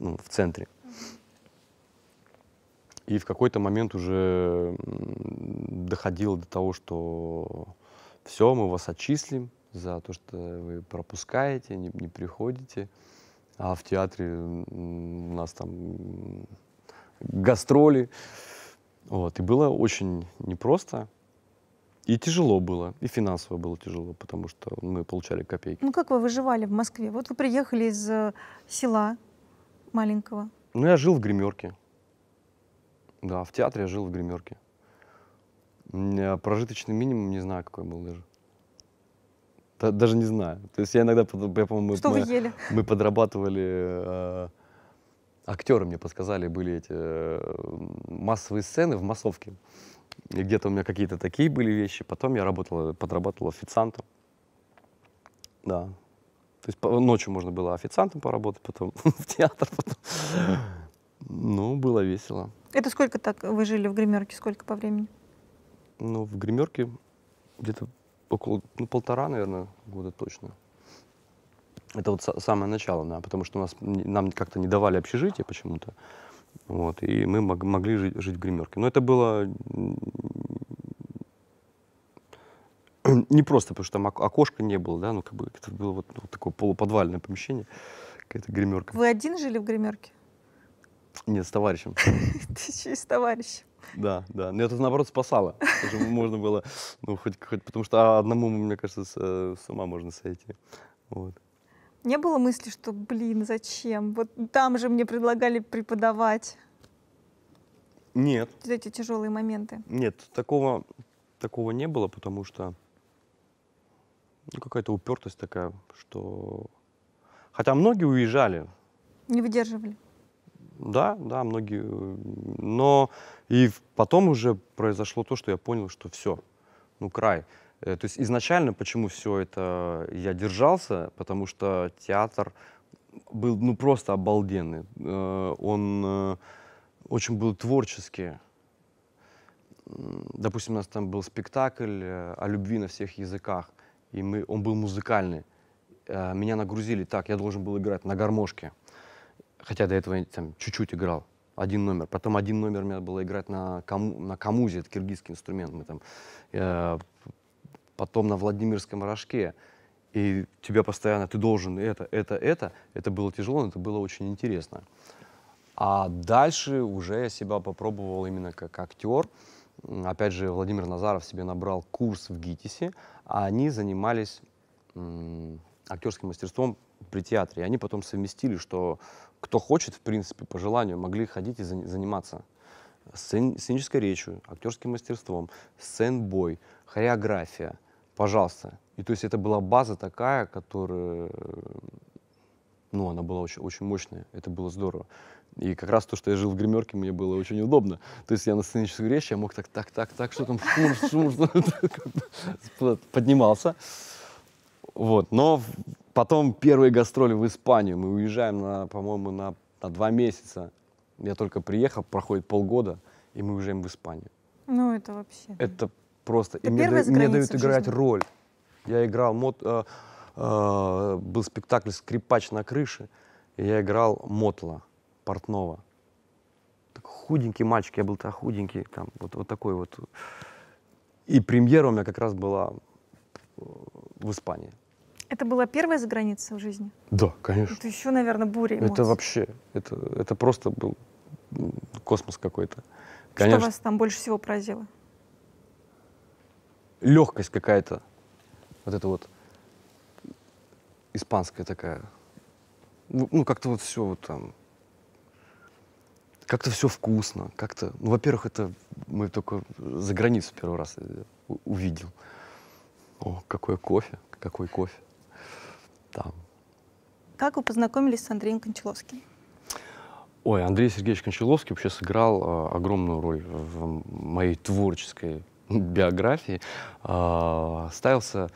ну, в центре. И в какой-то момент уже доходило до того, что все, мы вас отчислим за то, что вы пропускаете, не, не приходите. А в театре у нас там гастроли. Вот. И было очень непросто. И тяжело было, и финансово было тяжело, потому что мы получали копейки. Ну как вы выживали в Москве? Вот вы приехали из э, села маленького. Ну я жил в гримерке. Да, в театре я жил в гримерке. У меня э, прожиточный минимум, не знаю, какой был даже. Даже не знаю. То есть я иногда, я, по-моему, Что мы, вы ели? мы подрабатывали, э, актеры мне подсказали, были эти э, массовые сцены в массовке. И где-то у меня какие-то такие были вещи. Потом я работал, подрабатывал официантом. Да. То есть по, ночью можно было официантом поработать, потом в театр, потом. Ну, было весело. Это сколько так вы жили в гримерке? Сколько по времени? Ну, в гримерке где-то около ну, полтора, наверное, года точно. Это вот самое начало, да, потому что у нас, нам как-то не давали общежитие почему-то. Вот, и мы мог, могли жить, жить в гримерке. Но это было не просто, потому что там окошка не было, да, ну как бы это было вот, вот такое полуподвальное помещение, какая-то гримерка. Вы один жили в гримерке? Нет, с товарищем. Ты еще с товарищем. Да, да. Но ну, это наоборот спасало. можно было, ну, хоть, хоть потому что а, одному, мне кажется, с, э, с ума можно сойти. Вот. Не было мысли, что, блин, зачем? Вот там же мне предлагали преподавать. Нет. Эти тяжелые моменты. Нет, такого, такого не было, потому что ну, какая-то упертость такая, что... Хотя многие уезжали. Не выдерживали. Да, да, многие. Э, но и потом уже произошло то, что я понял, что все, ну край. Э, то есть изначально, почему все это я держался, потому что театр был ну просто обалденный. Э, он очень был творческий. Допустим, у нас там был спектакль о любви на всех языках, и мы, он был музыкальный. Меня нагрузили так, я должен был играть на гармошке хотя до этого там чуть-чуть играл, один номер. Потом один номер мне надо было играть на, каму, на камузе, это киргизский инструмент. Мы там, э, потом на Владимирском рожке. И тебя постоянно, ты должен это, это, это. Это было тяжело, но это было очень интересно. А дальше уже я себя попробовал именно как актер. Опять же, Владимир Назаров себе набрал курс в ГИТИСе, а они занимались актерским мастерством при театре. И они потом совместили, что кто хочет, в принципе, по желанию, могли ходить и заниматься сценической речью, актерским мастерством, сценбой, хореография, пожалуйста. И то есть это была база такая, которая, ну, она была очень, очень мощная, это было здорово. И как раз то, что я жил в гримерке, мне было очень удобно. То есть я на сценическую речь, я мог так, так, так, так, что там, шум, шум, поднимался. Вот, но Потом первые гастроли в Испанию. Мы уезжаем, на, по-моему, на, на два месяца. Я только приехал, проходит полгода, и мы уезжаем в Испанию. Ну, это вообще... Это просто... Это и мне, да, мне дают играть роль. Я играл... Мод, э, э, был спектакль «Скрипач на крыше», и я играл Мотла, портного. Так худенький мальчик, я был то худенький, там, вот, вот такой вот. И премьера у меня как раз была э, в Испании. Это была первая за границей в жизни? Да, конечно. Это еще, наверное, буря эмоций. Это вообще, это, это просто был космос какой-то. Конечно. Что вас там больше всего поразило? Легкость какая-то. Вот это вот испанская такая. Ну, ну как-то вот все вот там. Как-то все вкусно, как-то... Ну, во-первых, это мы только за границу первый раз э, увидел. О, какой кофе, какой кофе там. Как вы познакомились с Андреем Кончаловским? Ой, Андрей Сергеевич Кончаловский вообще сыграл э, огромную роль в моей творческой биографии. Э, ставился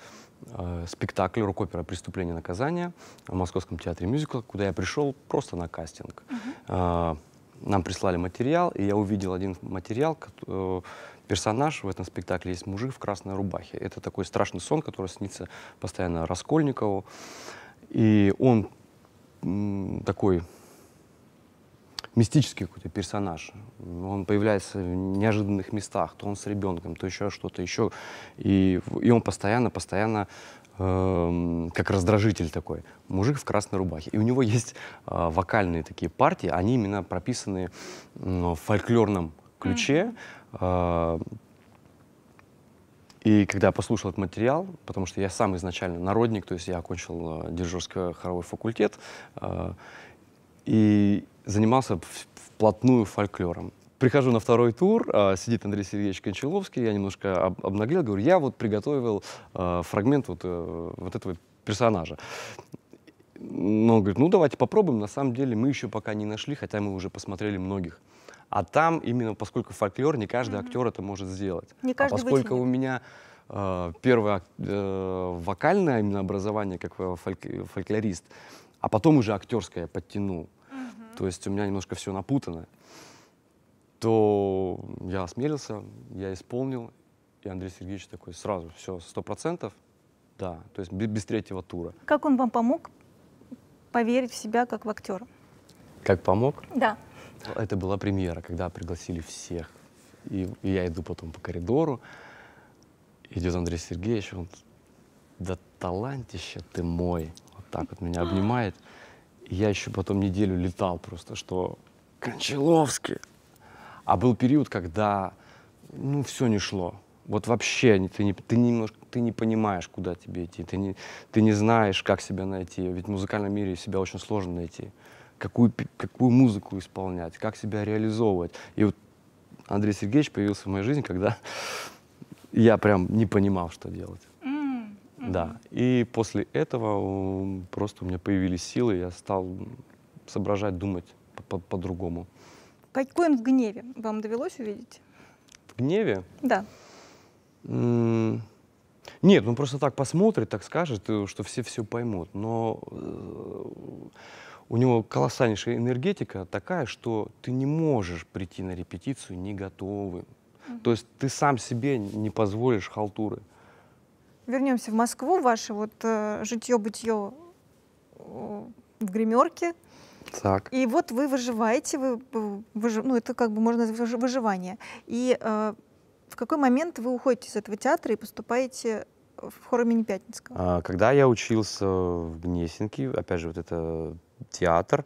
э, спектакль рок-опера «Преступление и наказание» в Московском театре мюзикла, куда я пришел просто на кастинг. Uh э, нам прислали материал, и я увидел один материал, э, персонаж в этом спектакле есть мужик в красной рубахе. Это такой страшный сон, который снится постоянно Раскольникову. И он такой мистический какой-то персонаж. Он появляется в неожиданных местах, то он с ребенком, то еще что-то еще. И, и он постоянно, постоянно эм, как раздражитель такой. Мужик в красной рубахе. И у него есть э, вокальные такие партии, они именно прописаны э, в фольклорном ключе. А, и когда я послушал этот материал, потому что я сам изначально народник, то есть я окончил э, дирижерский хоровой факультет э, и занимался вплотную фольклором. Прихожу на второй тур, э, сидит Андрей Сергеевич Кончаловский, я немножко обнаглел, говорю, я вот приготовил фрагмент вот, вот этого персонажа. Но он говорит, ну давайте попробуем, на самом деле мы еще пока не нашли, хотя мы уже посмотрели многих. А там именно, поскольку фольклор, не каждый mm-hmm. актер это может сделать. Не а поскольку вытянет. у меня э, первое э, вокальное именно образование как э, фольк- э, фольклорист, а потом уже актерское подтянул, mm-hmm. то есть у меня немножко все напутано, то я осмелился, я исполнил, и Андрей Сергеевич такой сразу, все, сто процентов, да, то есть без, без третьего тура. Как он вам помог поверить в себя как в актера? Как помог? Да. Это была премьера, когда пригласили всех. И я иду потом по коридору, идет Андрей Сергеевич, он, да талантище ты мой, вот так вот меня обнимает. И я еще потом неделю летал просто, что Кончаловский. А был период, когда, ну, все не шло. Вот вообще ты, не, ты немножко ты не понимаешь, куда тебе идти, ты не, ты не знаешь, как себя найти. Ведь в музыкальном мире себя очень сложно найти какую, какую музыку исполнять, как себя реализовывать. И вот Андрей Сергеевич появился в моей жизни, когда я прям не понимал, что делать. Mm -hmm. Да. И после этого просто у меня появились силы, я стал соображать, думать по-другому. какой он в гневе вам довелось увидеть? В гневе? Да. М нет, он ну, просто так посмотрит, так скажет, э, что все все поймут. Но э, у него колоссальнейшая энергетика такая, что ты не можешь прийти на репетицию не готовым. Угу. То есть ты сам себе не позволишь халтуры. Вернемся в Москву. Ваше вот э, житье-бытье э, в гримерке. Так. И вот вы выживаете, вы, выж, ну это как бы можно назвать выживание. И э, в какой момент вы уходите из этого театра и поступаете в хоре имени Пятницкого? А, когда я учился в Гнесинке, опять же, вот это театр,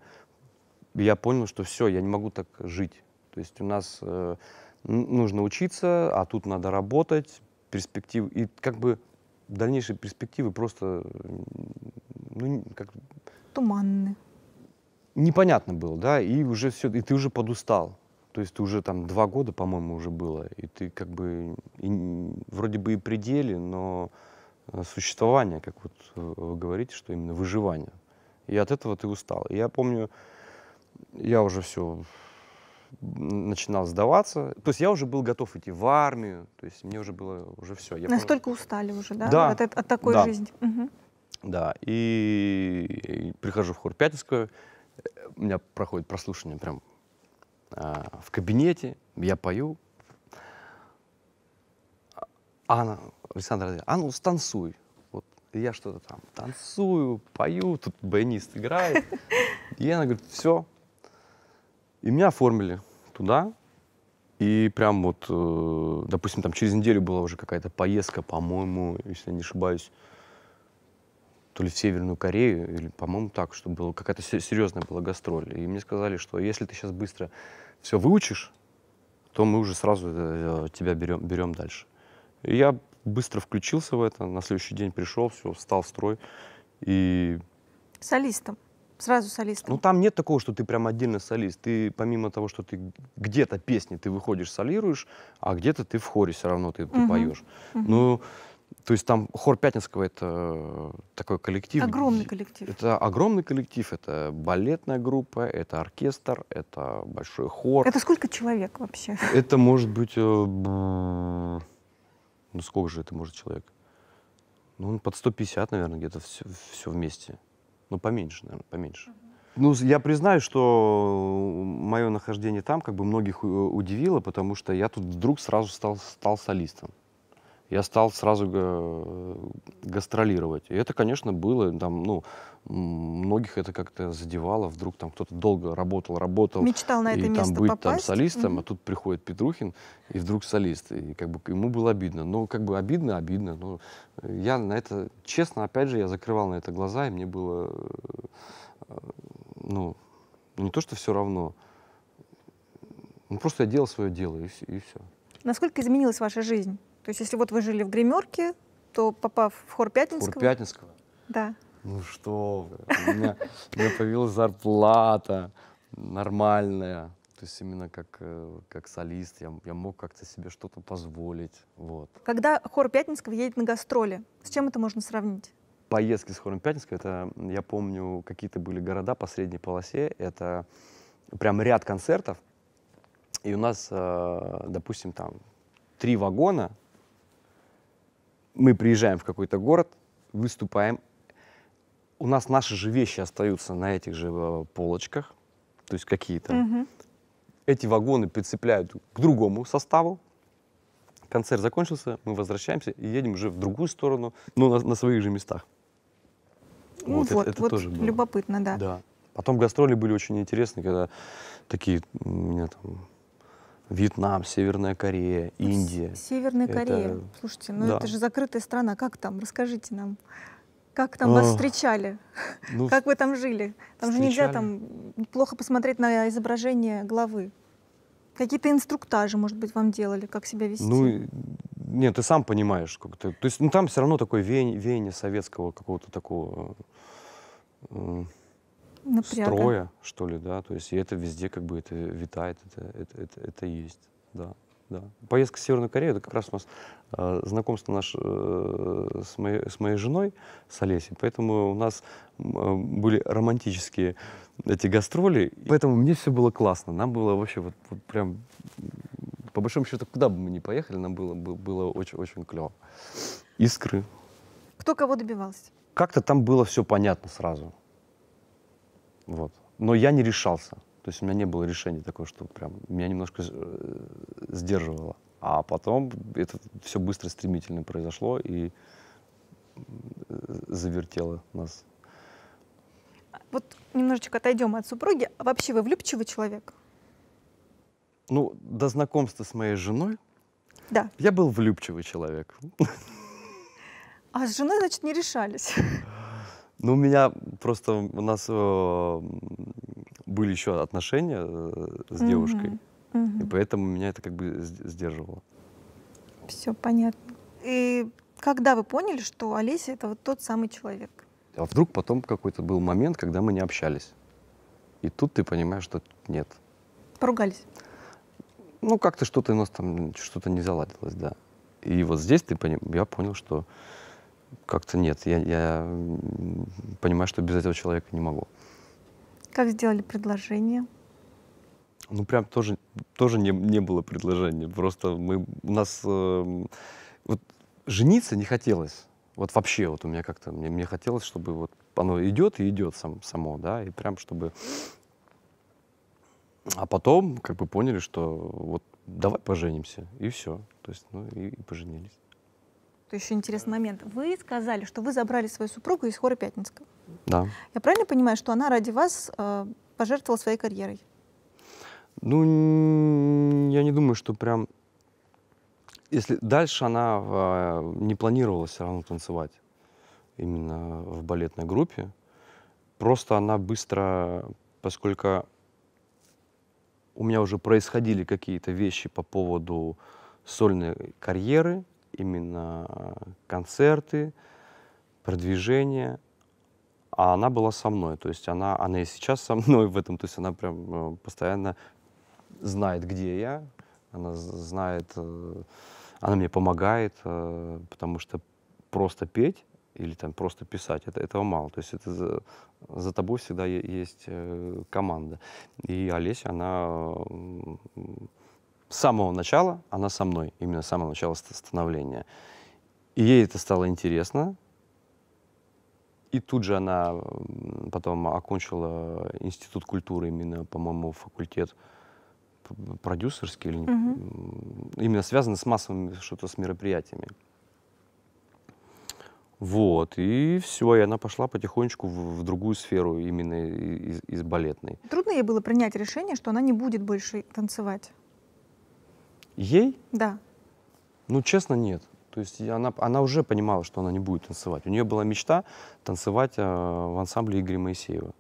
я понял, что все, я не могу так жить. То есть у нас э, нужно учиться, а тут надо работать, перспективы. И как бы дальнейшие перспективы просто ну, как... туманны. Непонятно было, да, и уже все, и ты уже подустал. То есть ты уже там два года, по-моему, уже было, и ты как бы и, вроде бы и пределе, но э, существование, как вот э, вы говорите, что именно выживание. И от этого ты устал. И я помню, я уже все начинал сдаваться. То есть я уже был готов идти в армию, то есть мне уже было уже все. Я Настолько помню... устали уже, да, да. От, от такой да. жизни? Угу. Да, и, и прихожу в хор Пятницкую, э, у меня проходит прослушивание прям а, в кабинете, я пою. А, Анна, Александр Андреевич, а ну станцуй. Вот я что-то там танцую, пою, тут баянист играет. И она говорит, все. И меня оформили туда. И прям вот, э, допустим, там через неделю была уже какая-то поездка, по-моему, если я не ошибаюсь, то ли в Северную Корею, или, по-моему, так, чтобы была какая-то серьезная была гастроль. И мне сказали, что если ты сейчас быстро все выучишь, то мы уже сразу э, э, тебя берем, берем дальше. И я быстро включился в это, на следующий день пришел, все, встал в строй и... Солистом? Сразу солистом? Ну, там нет такого, что ты прям отдельно солист. Ты, помимо того, что ты где-то песни ты выходишь, солируешь, а где-то ты в хоре все равно ты, угу. поешь. Угу. Ну, Но то есть там хор Пятницкого — это э, такой коллектив. Огромный коллектив. Это огромный коллектив, это балетная группа, это оркестр, это большой хор. Это сколько человек вообще? Это может быть... Э, ну сколько же это может человек? Ну он под 150, наверное, где-то все, все вместе. Ну поменьше, наверное, поменьше. Ну, я признаю, что э, мое нахождение там как бы многих удивило, потому что я тут вдруг сразу стал, стал солистом я стал сразу гастролировать. И это, конечно, было, там, ну, многих это как-то задевало. Вдруг там кто-то долго работал, работал. Мечтал на это и, место там, быть попасть. там солистом, mm-hmm. а тут приходит Петрухин, и вдруг солист. И как бы ему было обидно. Но ну, как бы обидно, обидно. Но ну, я на это, честно, опять же, я закрывал на это глаза, и мне было, э, ну, не то, что все равно. Ну, просто я делал свое дело, и, и все. Насколько изменилась ваша жизнь? То есть если вот вы жили в гримерке, то попав в хор Пятницкого... Хор Пятницкого? Да. Ну что вы, у меня, у меня появилась зарплата нормальная. То есть именно как, э, как солист я, я мог как-то себе что-то позволить. Вот. Когда хор Пятницкого едет на гастроли, с чем это можно сравнить? Поездки с хором Пятницкого, это, я помню, какие-то были города по средней полосе. Это прям ряд концертов. И у нас, э, допустим, там три вагона, мы приезжаем в какой-то город, выступаем, у нас наши же вещи остаются на этих же э, полочках, то есть какие-то. Угу. Эти вагоны прицепляют к другому составу. Концерт закончился, мы возвращаемся и едем уже в другую сторону, но на, на своих же местах. Ну вот, вот, это, это вот тоже было. любопытно, да. Да. Потом гастроли были очень интересны, когда такие у меня там Вьетнам, Северная Корея, ну, Индия. Северная это... Корея. Слушайте, ну да. это же закрытая страна. Как там? Расскажите нам. Как там вас встречали? Ну, как вы там жили? Там встречали. же нельзя там плохо посмотреть на изображение главы. Какие-то инструктажи, может быть, вам делали, как себя вести? Ну, нет, ты сам понимаешь. Как -то, то есть ну, там все равно такое веяние, веяние советского какого-то такого... Э, Напряга. строя, что ли, да, то есть и это везде как бы это витает, это, это, это, это есть, да. Да. Поездка в Северную Корею, это как раз у нас э, знакомство наш, э, с, моей, с моей женой, с Олесей, поэтому у нас э, были романтические эти гастроли, поэтому мне все было классно, нам было вообще вот, вот прям, по большому счету, куда бы мы ни поехали, нам было, было очень-очень клево. Искры. Кто кого добивался? Как-то там было все понятно сразу вот. Но я не решался. То есть у меня не было решения такого, что прям меня немножко э, сдерживало. А потом это все быстро, стремительно произошло и завертело нас. Вот немножечко отойдем от супруги. А вообще вы влюбчивый человек? Ну, до знакомства с моей женой да. я был влюбчивый человек. А с женой, значит, не решались? Ну, у меня просто у нас э, были еще отношения э, с девушкой, угу. угу. и поэтому меня это как бы сдерживало. Все понятно. И когда вы поняли, что Олеся это вот тот самый человек? А вдруг потом какой-то был момент, когда мы не общались. И тут ты понимаешь, что нет. Поругались? Ну, как-то что-то у нас там что-то не заладилось, да. И вот здесь ты поним... я понял, что как-то нет. Я, я понимаю, что без этого человека не могу. Как сделали предложение? Ну, прям тоже, тоже не, не было предложения. Просто мы, у нас э, вот, жениться не хотелось. Вот вообще вот у меня как-то, мне, мне хотелось, чтобы вот оно идет и идет сам, само, да, и прям чтобы... А потом как бы поняли, что вот давай поженимся, и все. То есть, ну, и, и поженились тут еще интересный момент. Вы сказали, что вы забрали свою супругу из хора Пятницкого. Да. Я правильно понимаю, что она ради вас э, пожертвовала своей карьерой? Ну, я не думаю, что прям... Если дальше она э, не планировала все равно танцевать именно в балетной группе, просто она быстро, поскольку у меня уже происходили какие-то вещи по поводу сольной карьеры, именно э, концерты, продвижение. А она была со мной, то есть она, она и сейчас со мной в этом, то есть она прям э, постоянно знает, где я, она знает, э, она мне помогает, потому что просто петь или там просто писать, это, этого мало. То есть это за, за тобой всегда есть команда. И Олеся, она с самого начала она со мной, именно с самого начала становления. И ей это стало интересно. И тут же она потом окончила институт культуры, именно, по-моему, факультет продюсерский, или угу. именно связано с массовыми что-то с мероприятиями. Вот, и все, и она пошла потихонечку в, в другую сферу, именно из, из балетной. Трудно ей было принять решение, что она не будет больше танцевать? Ей? Да. Ну, честно, нет. То есть она, она уже понимала, что она не будет танцевать. У нее была мечта танцевать э, в ансамбле Игоря Моисеева.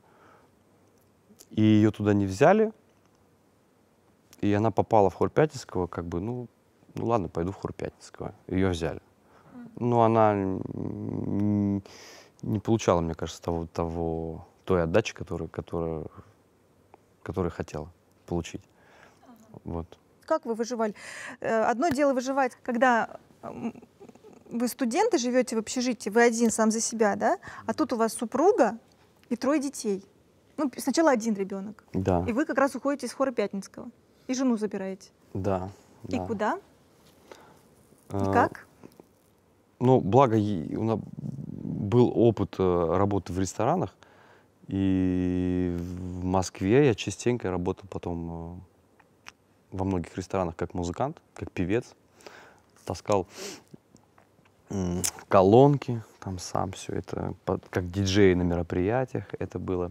И ее туда не взяли. И она попала в хор Пятницкого, как бы, ну, ну ладно, пойду в хор Пятницкого. Ее взяли. Но она не получала, мне кажется, того, того той отдачи, которую, которую, которую хотела получить. Ага. Вот как вы выживали? Э, одно дело выживать, когда вы студенты, живете в общежитии, вы один сам за себя, да? А тут у вас супруга и трое детей. Ну, сначала один ребенок. Да. И вы как раз уходите из хора Пятницкого. И жену забираете. Да. И да. куда? А, и а, как? Ну, благо, у нас был опыт э, работы в ресторанах. И в Москве я частенько работал потом э, во многих ресторанах как музыкант, как певец, таскал колонки, там сам все это, как диджей на мероприятиях это было.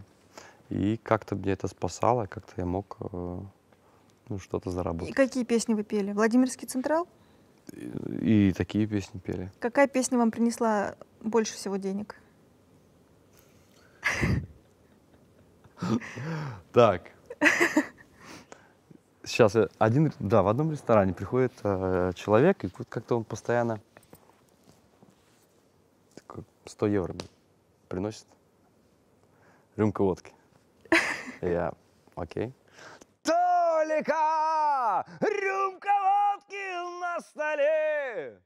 И как-то мне это спасало, как-то я мог э, ну, что-то заработать. И какие песни вы пели? Владимирский Централ? И, и такие песни пели. Какая песня вам принесла больше всего денег? Так, сейчас э, один, да, в одном ресторане приходит э, человек, и вот как-то он постоянно 100 евро приносит рюмка водки. Я, окей. Толика! Рюмка водки на столе!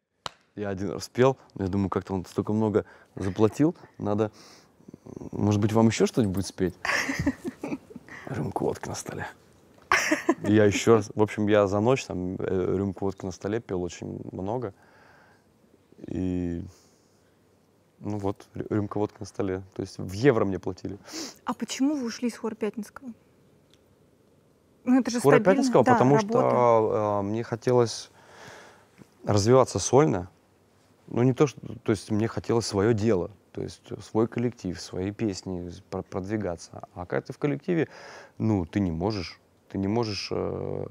Я один раз пел, я думаю, как-то он столько много заплатил, надо, может быть, вам еще что-нибудь спеть? Рюмка водки на столе я еще раз... В общем, я за ночь там э, рюмку водки на столе пил очень много. И... Ну вот, рюмка водки на столе. То есть в евро мне платили. А почему вы ушли из хора Пятницкого? Ну, это же хора Пятницкого, да, потому работа. что а, э, мне хотелось развиваться сольно. Ну, не то, что... То есть мне хотелось свое дело. То есть свой коллектив, свои песни продвигаться. А когда ты в коллективе, ну, ты не можешь ты не можешь, э,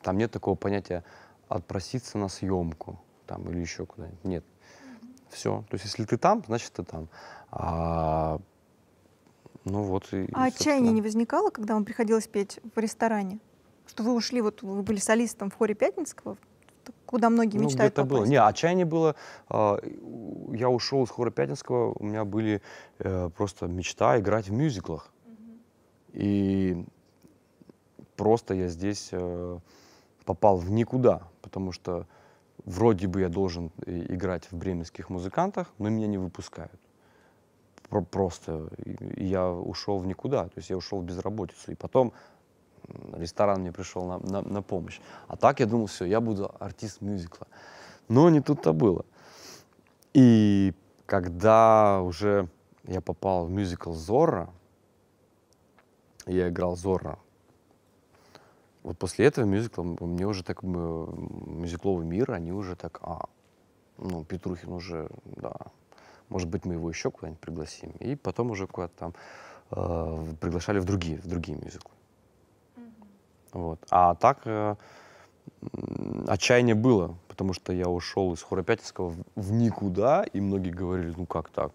там нет такого понятия отпроситься на съемку там или еще куда-нибудь. Нет. Все. То есть если ты там, значит ты там. А, ну вот и. А отчаяние не возникало, когда вам приходилось петь в ресторане? Что вы ушли, вот вы были солистом в хоре Пятницкого, куда многие ну, мечтают Это было. Не, отчаяние было. А, я ушел из хора Пятницкого, у меня были э, просто мечта играть в мюзиклах. Угу. И просто я здесь э, попал в никуда, потому что вроде бы я должен э, играть в бременских музыкантах, но меня не выпускают. Просто я ушел в никуда, то есть я ушел в безработицу. И потом ресторан мне пришел на, на, на помощь. А так я думал, все, я буду артист мюзикла. Но не тут-то было. И когда уже я попал в мюзикл Зорро, я играл Зорро вот после этого мюзикла мне уже так мюзикловый мир, они уже так, а, ну, Петрухин уже, да, может быть, мы его еще куда-нибудь пригласим. И потом уже куда-то там э, приглашали в другие, в другие мюзиклы. Mm-hmm. Вот. А так э, отчаяние было, потому что я ушел из хора Пятницкого в, в никуда, и многие говорили, ну как так?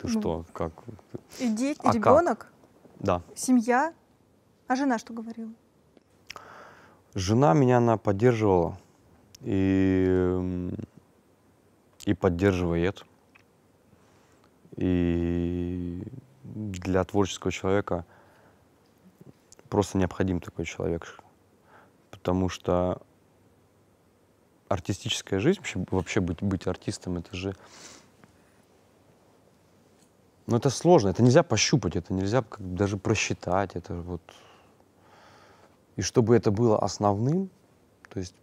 Ты ну, что, как? Иди, а ребенок? Как? Да. Семья? А жена что говорила? Жена меня, она поддерживала и, и поддерживает. И для творческого человека просто необходим такой человек, потому что артистическая жизнь, вообще, вообще быть, быть артистом, это же... Ну, это сложно, это нельзя пощупать, это нельзя даже просчитать, это вот и чтобы это было основным, то есть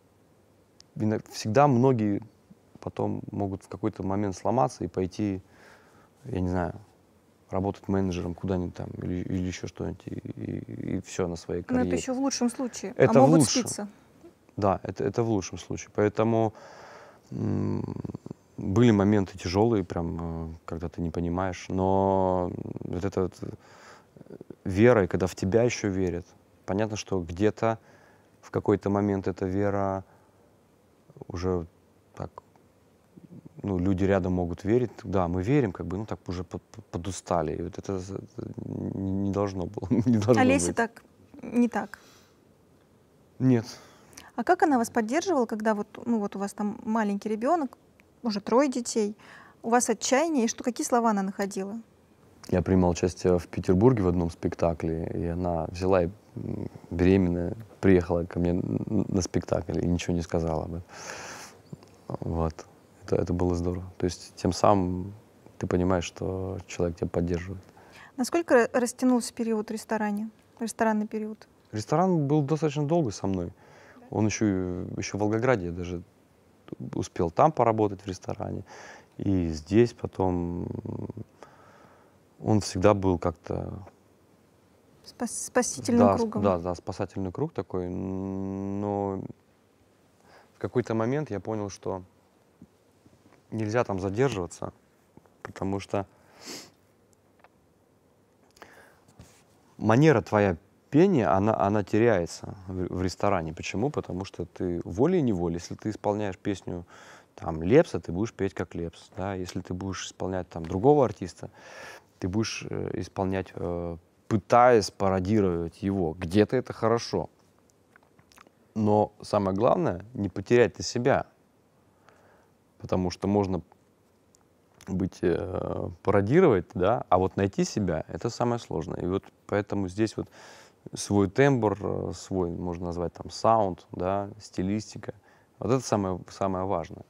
всегда многие потом могут в какой-то момент сломаться и пойти, я не знаю, работать менеджером куда-нибудь там или, или еще что-нибудь, и, и, и все на своей карьере. Но это еще в лучшем случае, а это а могут лучшем. спиться. Да, это, это в лучшем случае. Поэтому были моменты тяжелые, прям, э, когда ты не понимаешь, но вот эта вот э, вера, когда в тебя еще верят, Понятно, что где-то в какой-то момент эта вера уже так, ну, люди рядом могут верить, да, мы верим, как бы, ну, так уже под, подустали. И вот это не должно было, не должно Олеся быть. так не так? Нет. А как она вас поддерживала, когда вот, ну, вот у вас там маленький ребенок, уже трое детей, у вас отчаяние, и что, какие слова она находила? Я принимал участие в Петербурге в одном спектакле, и она взяла и беременная, приехала ко мне на спектакль и ничего не сказала об этом. Вот. Это, это было здорово. То есть тем самым ты понимаешь, что человек тебя поддерживает. Насколько растянулся период в ресторане, ресторанный период? Ресторан был достаточно долго со мной. Он еще, еще в Волгограде я даже успел там поработать в ресторане. И здесь потом он всегда был как-то Спас спасительный да, кругом. Да, да, спасательный круг такой. Но в какой-то момент я понял, что нельзя там задерживаться, потому что манера твоя пения, она, она теряется в, в ресторане. Почему? Потому что ты волей-неволей, если ты исполняешь песню там Лепса, ты будешь петь как Лепс. Да? Если ты будешь исполнять там другого артиста, ты будешь э, исполнять э, пытаясь пародировать его. Где-то это хорошо. Но самое главное, не потерять ты себя. Потому что можно быть, э, пародировать, да, а вот найти себя — это самое сложное. И вот поэтому здесь вот свой тембр, э, свой, можно назвать там, саунд, да, стилистика. Вот это самое, самое важное,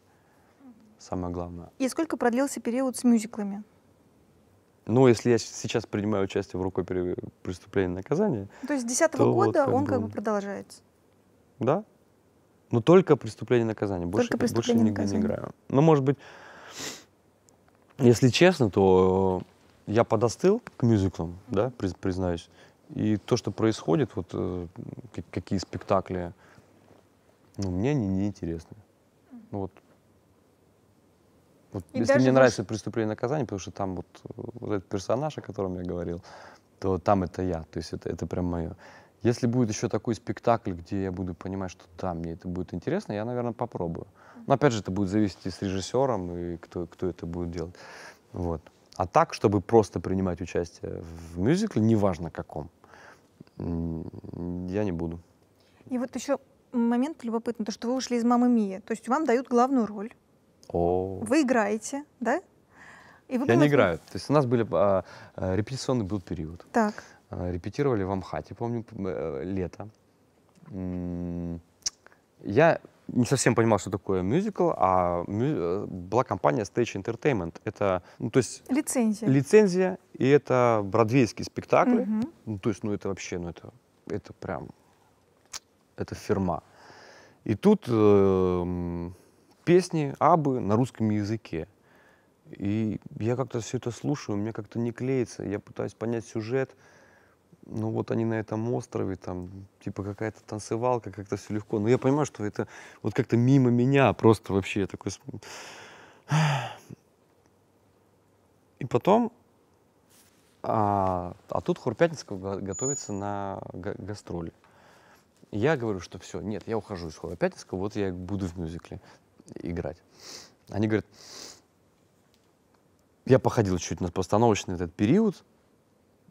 самое главное. И сколько продлился период с мюзиклами? Ну, если я сейчас принимаю участие в рукопере преступления и наказания... То есть с 10 года вот как он бы... как бы продолжается? Да. Но только преступление и наказание. Больше, только преступление больше нигде не играю. Ну, может быть, если честно, то я подостыл к мюзиклам, да, признаюсь. И то, что происходит, вот э, какие спектакли, ну, мне они неинтересны. Ну, вот вот, и если мне нравится преступление и наказание, потому что там вот, вот этот персонаж, о котором я говорил, то там это я, то есть это, это прям мое. Если будет еще такой спектакль, где я буду понимать, что да, мне это будет интересно, я, наверное, попробую. Но опять же, это будет зависеть и с режиссером, и кто, кто это будет делать. Вот. А так, чтобы просто принимать участие в мюзикле, неважно каком, я не буду. И вот еще момент любопытный, то, что вы ушли из «Мамы Мии». То есть вам дают главную роль, о. Вы играете, да? И вы Я не играю. То есть у нас были а, а, репетиционный был период. Так. А, репетировали в Амхате, помню, э, лето. я не совсем понимал, что такое мюзикл, а мю э, была компания Stage Entertainment. Это, ну, то есть... Лицензия. Лицензия, и это бродвейские спектакли. Угу. Ну, то есть, ну, это вообще, ну, это, это прям... Это фирма. И тут... Э песни Абы на русском языке. И я как-то все это слушаю, у меня как-то не клеится. Я пытаюсь понять сюжет. Ну вот они на этом острове, там, типа какая-то танцевалка, как-то все легко. Но я понимаю, что это вот как-то мимо меня просто вообще я такой... И потом... А, а тут хор Пятницкого готовится на гастроли. Я говорю, что все, нет, я ухожу из хора Пятницкого, вот я буду в мюзикле играть. Они говорят, я походил чуть чуть на постановочный этот период,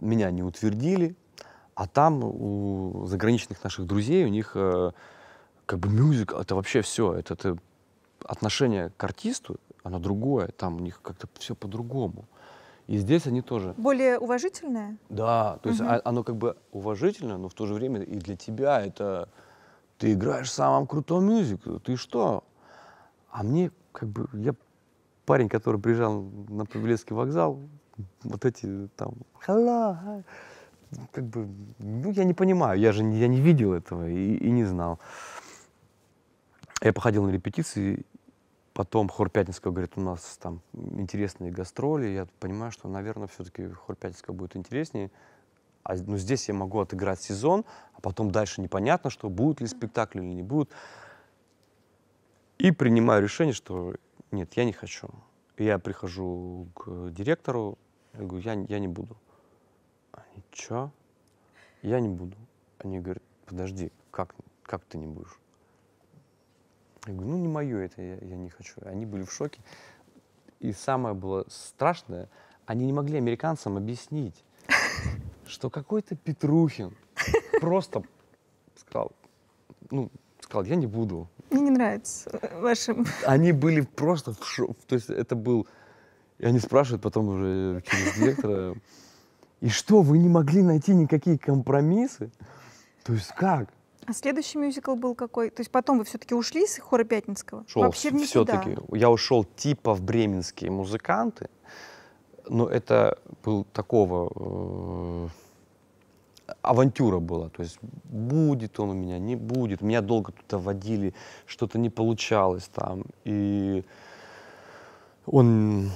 меня не утвердили, а там у заграничных наших друзей, у них э, как бы мюзик, это вообще все, это, это отношение к артисту, оно другое, там у них как-то все по-другому. И здесь они тоже. Более уважительное? Да, то есть угу. оно как бы уважительное, но в то же время и для тебя это... Ты играешь в самом крутом мюзике, ты что? А мне, как бы, я парень, который приезжал на Павелецкий вокзал, вот эти там, hello, как бы, ну, я не понимаю, я же не, я не видел этого и, и не знал. Я походил на репетиции, потом хор Пятницкого говорит, у нас там интересные гастроли, я понимаю, что, наверное, все-таки хор Пятницкого будет интереснее, а, ну, здесь я могу отыграть сезон, а потом дальше непонятно, что будут ли спектакли или не будут. И принимаю решение, что нет, я не хочу. Я прихожу к директору, я говорю, я, я не буду. Они, чё? Я не буду. Они говорят, подожди, как, как ты не будешь? Я говорю, ну не мое это, я, я не хочу. Они были в шоке. И самое было страшное, они не могли американцам объяснить, что какой-то Петрухин просто сказал, ну, сказал, я не буду. Мне не нравится э, вашим. Они были просто в шоке. То есть это был... И они спрашивают потом уже через директора. И что, вы не могли найти никакие компромиссы? То есть как? А следующий мюзикл был какой? То есть потом вы все-таки ушли с хора Пятницкого? Шел, Вообще в все-таки. Я ушел типа в бременские музыканты, но это был такого... Э авантюра была. То есть будет он у меня, не будет. Меня долго туда водили, что-то не получалось там. И он...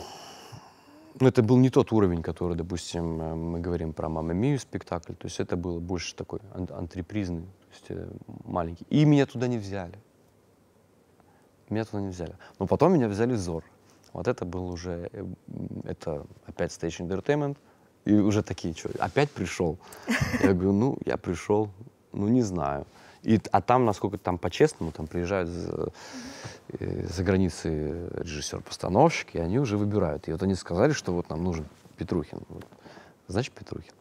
Ну, это был не тот уровень, который, допустим, э, мы говорим про «Мамма Мию» спектакль. То есть это было больше такой ан- антрепризный, то есть э, маленький. И меня туда не взяли. Меня туда не взяли. Но потом меня взяли в «Зор». Вот это был уже, э, это опять Station Entertainment – и уже такие, что, опять пришел? Я говорю, ну, я пришел, ну, не знаю. И, а там, насколько там по-честному, там приезжают э, за, за границы режиссер-постановщик, и они уже выбирают. И вот они сказали, что вот нам нужен Петрухин. Вот. Значит, Петрухин.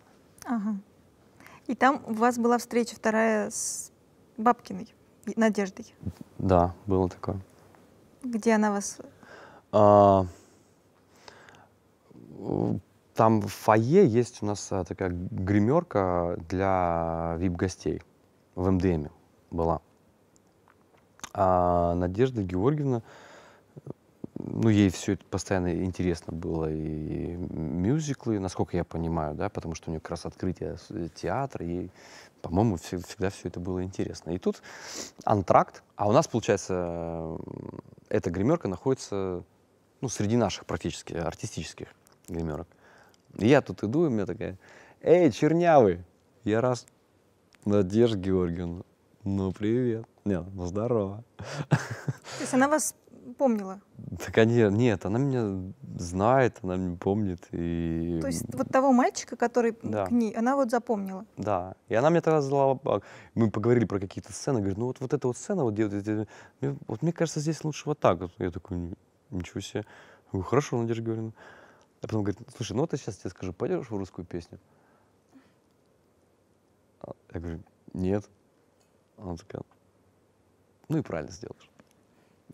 Ага. И там у вас была встреча вторая с Бабкиной, Надеждой. Да, было такое. Где она вас... А, там в фойе есть у нас э, такая гримерка для вип-гостей в МДМ эм эм была. А Надежда Георгиевна, ну, ей все это постоянно интересно было, и мюзиклы, насколько я понимаю, да, потому что у нее как раз открытие э, театра, ей, по-моему, всегда все это было интересно. И тут антракт, а у нас, получается, эта гримерка находится, ну, среди наших практически, артистических гримерок. Я тут иду, и мне такая, эй, чернявый. Я раз, Надежда Георгиевна, ну привет. Нет, ну здорово. То есть она вас помнила? Да, конечно, нет, она меня знает, она меня помнит. И... То есть вот того мальчика, который да. к ней, она вот запомнила? Да, и она мне тогда задала, а, мы поговорили про какие-то сцены, говорит, ну вот, вот эта вот сцена, вот, вот, вот, вот мне кажется, здесь лучше вот так. Я такой, ничего себе. Хорошо, Надежда Георгиевна. А потом говорит, слушай, ну вот я сейчас тебе скажу, пойдешь в русскую песню? А я говорю, нет. Он сказал, ну и правильно сделаешь.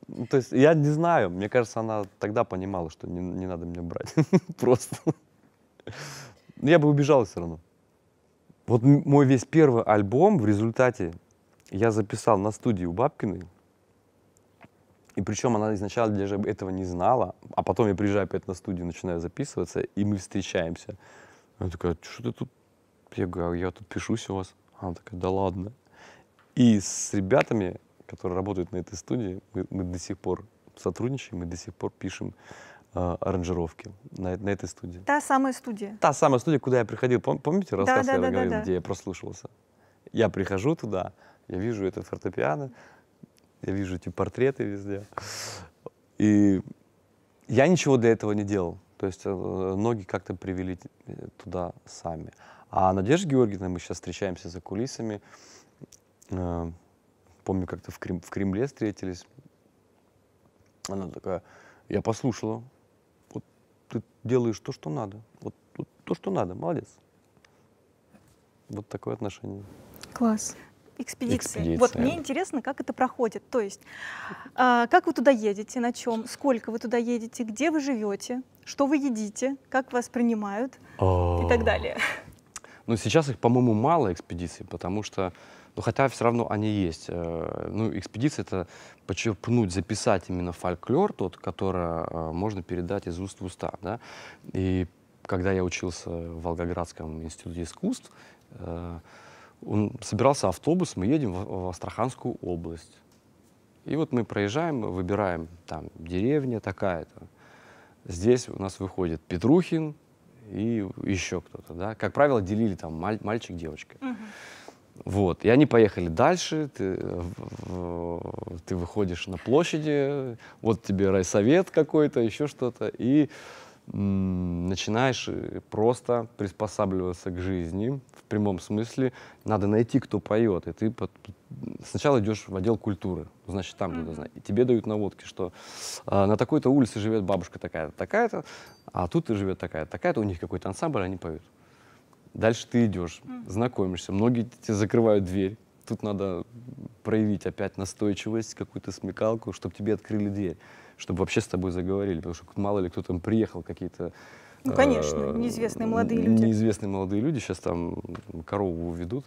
Ну, то есть я не знаю, мне кажется, она тогда понимала, что не, не надо меня брать. Просто. Но я бы убежал все равно. Вот мой весь первый альбом в результате я записал на студии у Бабкиной и причем она изначально даже этого не знала, а потом я приезжаю опять на студию, начинаю записываться, и мы встречаемся. Она такая, что ты тут? Я говорю, я тут пишусь у вас. Она такая, да ладно. И с ребятами, которые работают на этой студии, мы, мы до сих пор сотрудничаем, мы до сих пор пишем э, аранжировки на, на этой студии. Та самая студия? Та самая студия, куда я приходил. Пом, помните рассказ, да, да, я да, говорил, да, да. где я прослушивался? Я прихожу туда, я вижу этот фортепиано, я вижу эти портреты везде. И я ничего для этого не делал. То есть э, ноги как-то привели туда сами. А Надежда Георгиевна, мы сейчас встречаемся за кулисами. Э, помню, как-то в, Крем, в Кремле встретились. Она такая, я послушала. Вот ты делаешь то, что надо. Вот, вот то, что надо. Молодец. Вот такое отношение. Класс экспедиции. экспедиции. Вот мне интересно, как это проходит. То есть, э, как вы туда едете, на чем, сколько вы туда едете, где вы живете, что вы едите, как вас принимают О -о -о. и так далее. Ну, сейчас их, по-моему, мало экспедиций, потому что, ну, хотя все равно они есть. Э, ну, экспедиция — это почерпнуть, записать именно фольклор тот, который э, можно передать из уст в уста, да. И когда я учился в Волгоградском институте искусств, э, он собирался автобус, мы едем в, в Астраханскую область. И вот мы проезжаем, выбираем там деревня такая-то. Здесь у нас выходит Петрухин и еще кто-то, да. Как правило, делили там маль, мальчик, девочка. Угу. Вот. И они поехали дальше, ты, ты выходишь на площади, вот тебе райсовет какой-то, еще что-то. И начинаешь э, просто приспосабливаться к жизни в прямом смысле. Надо найти, кто поет, и ты под... сначала идешь в отдел культуры, значит там mm знать И тебе дают наводки, что э, на такой-то улице живет бабушка такая-то, такая-то, а тут и живет такая-то, такая-то. У них какой-то ансамбль, они поют. Дальше ты идешь, знакомишься, многие тебе закрывают дверь. Тут надо проявить опять настойчивость, какую-то смекалку, чтобы тебе открыли дверь чтобы вообще с тобой заговорили, потому что мало ли кто там приехал, какие-то ну, э, конечно, неизвестные молодые люди. Неизвестные молодые люди сейчас там корову ведут.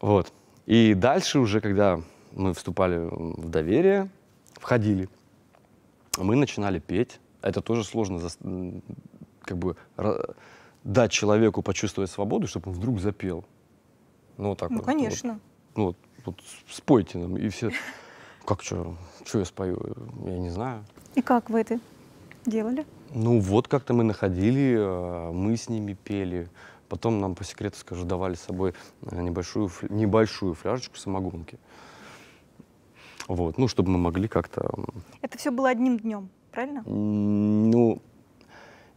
Вот. И дальше уже, когда мы вступали в доверие, входили, мы начинали петь. Это тоже сложно как бы дать человеку почувствовать свободу, чтобы он вдруг запел. Ну, вот так ну вот. конечно. Вот, ну, вот, вот спойте нам. И все. Как что? Что я спою? Я не знаю. И как вы это делали? Ну вот как-то мы находили, а, мы с ними пели. Потом нам по секрету скажу, давали с собой э, небольшую, небольшую фляжечку самогонки. Вот, ну, чтобы мы могли как-то... Это все было одним днем, правильно? Ну,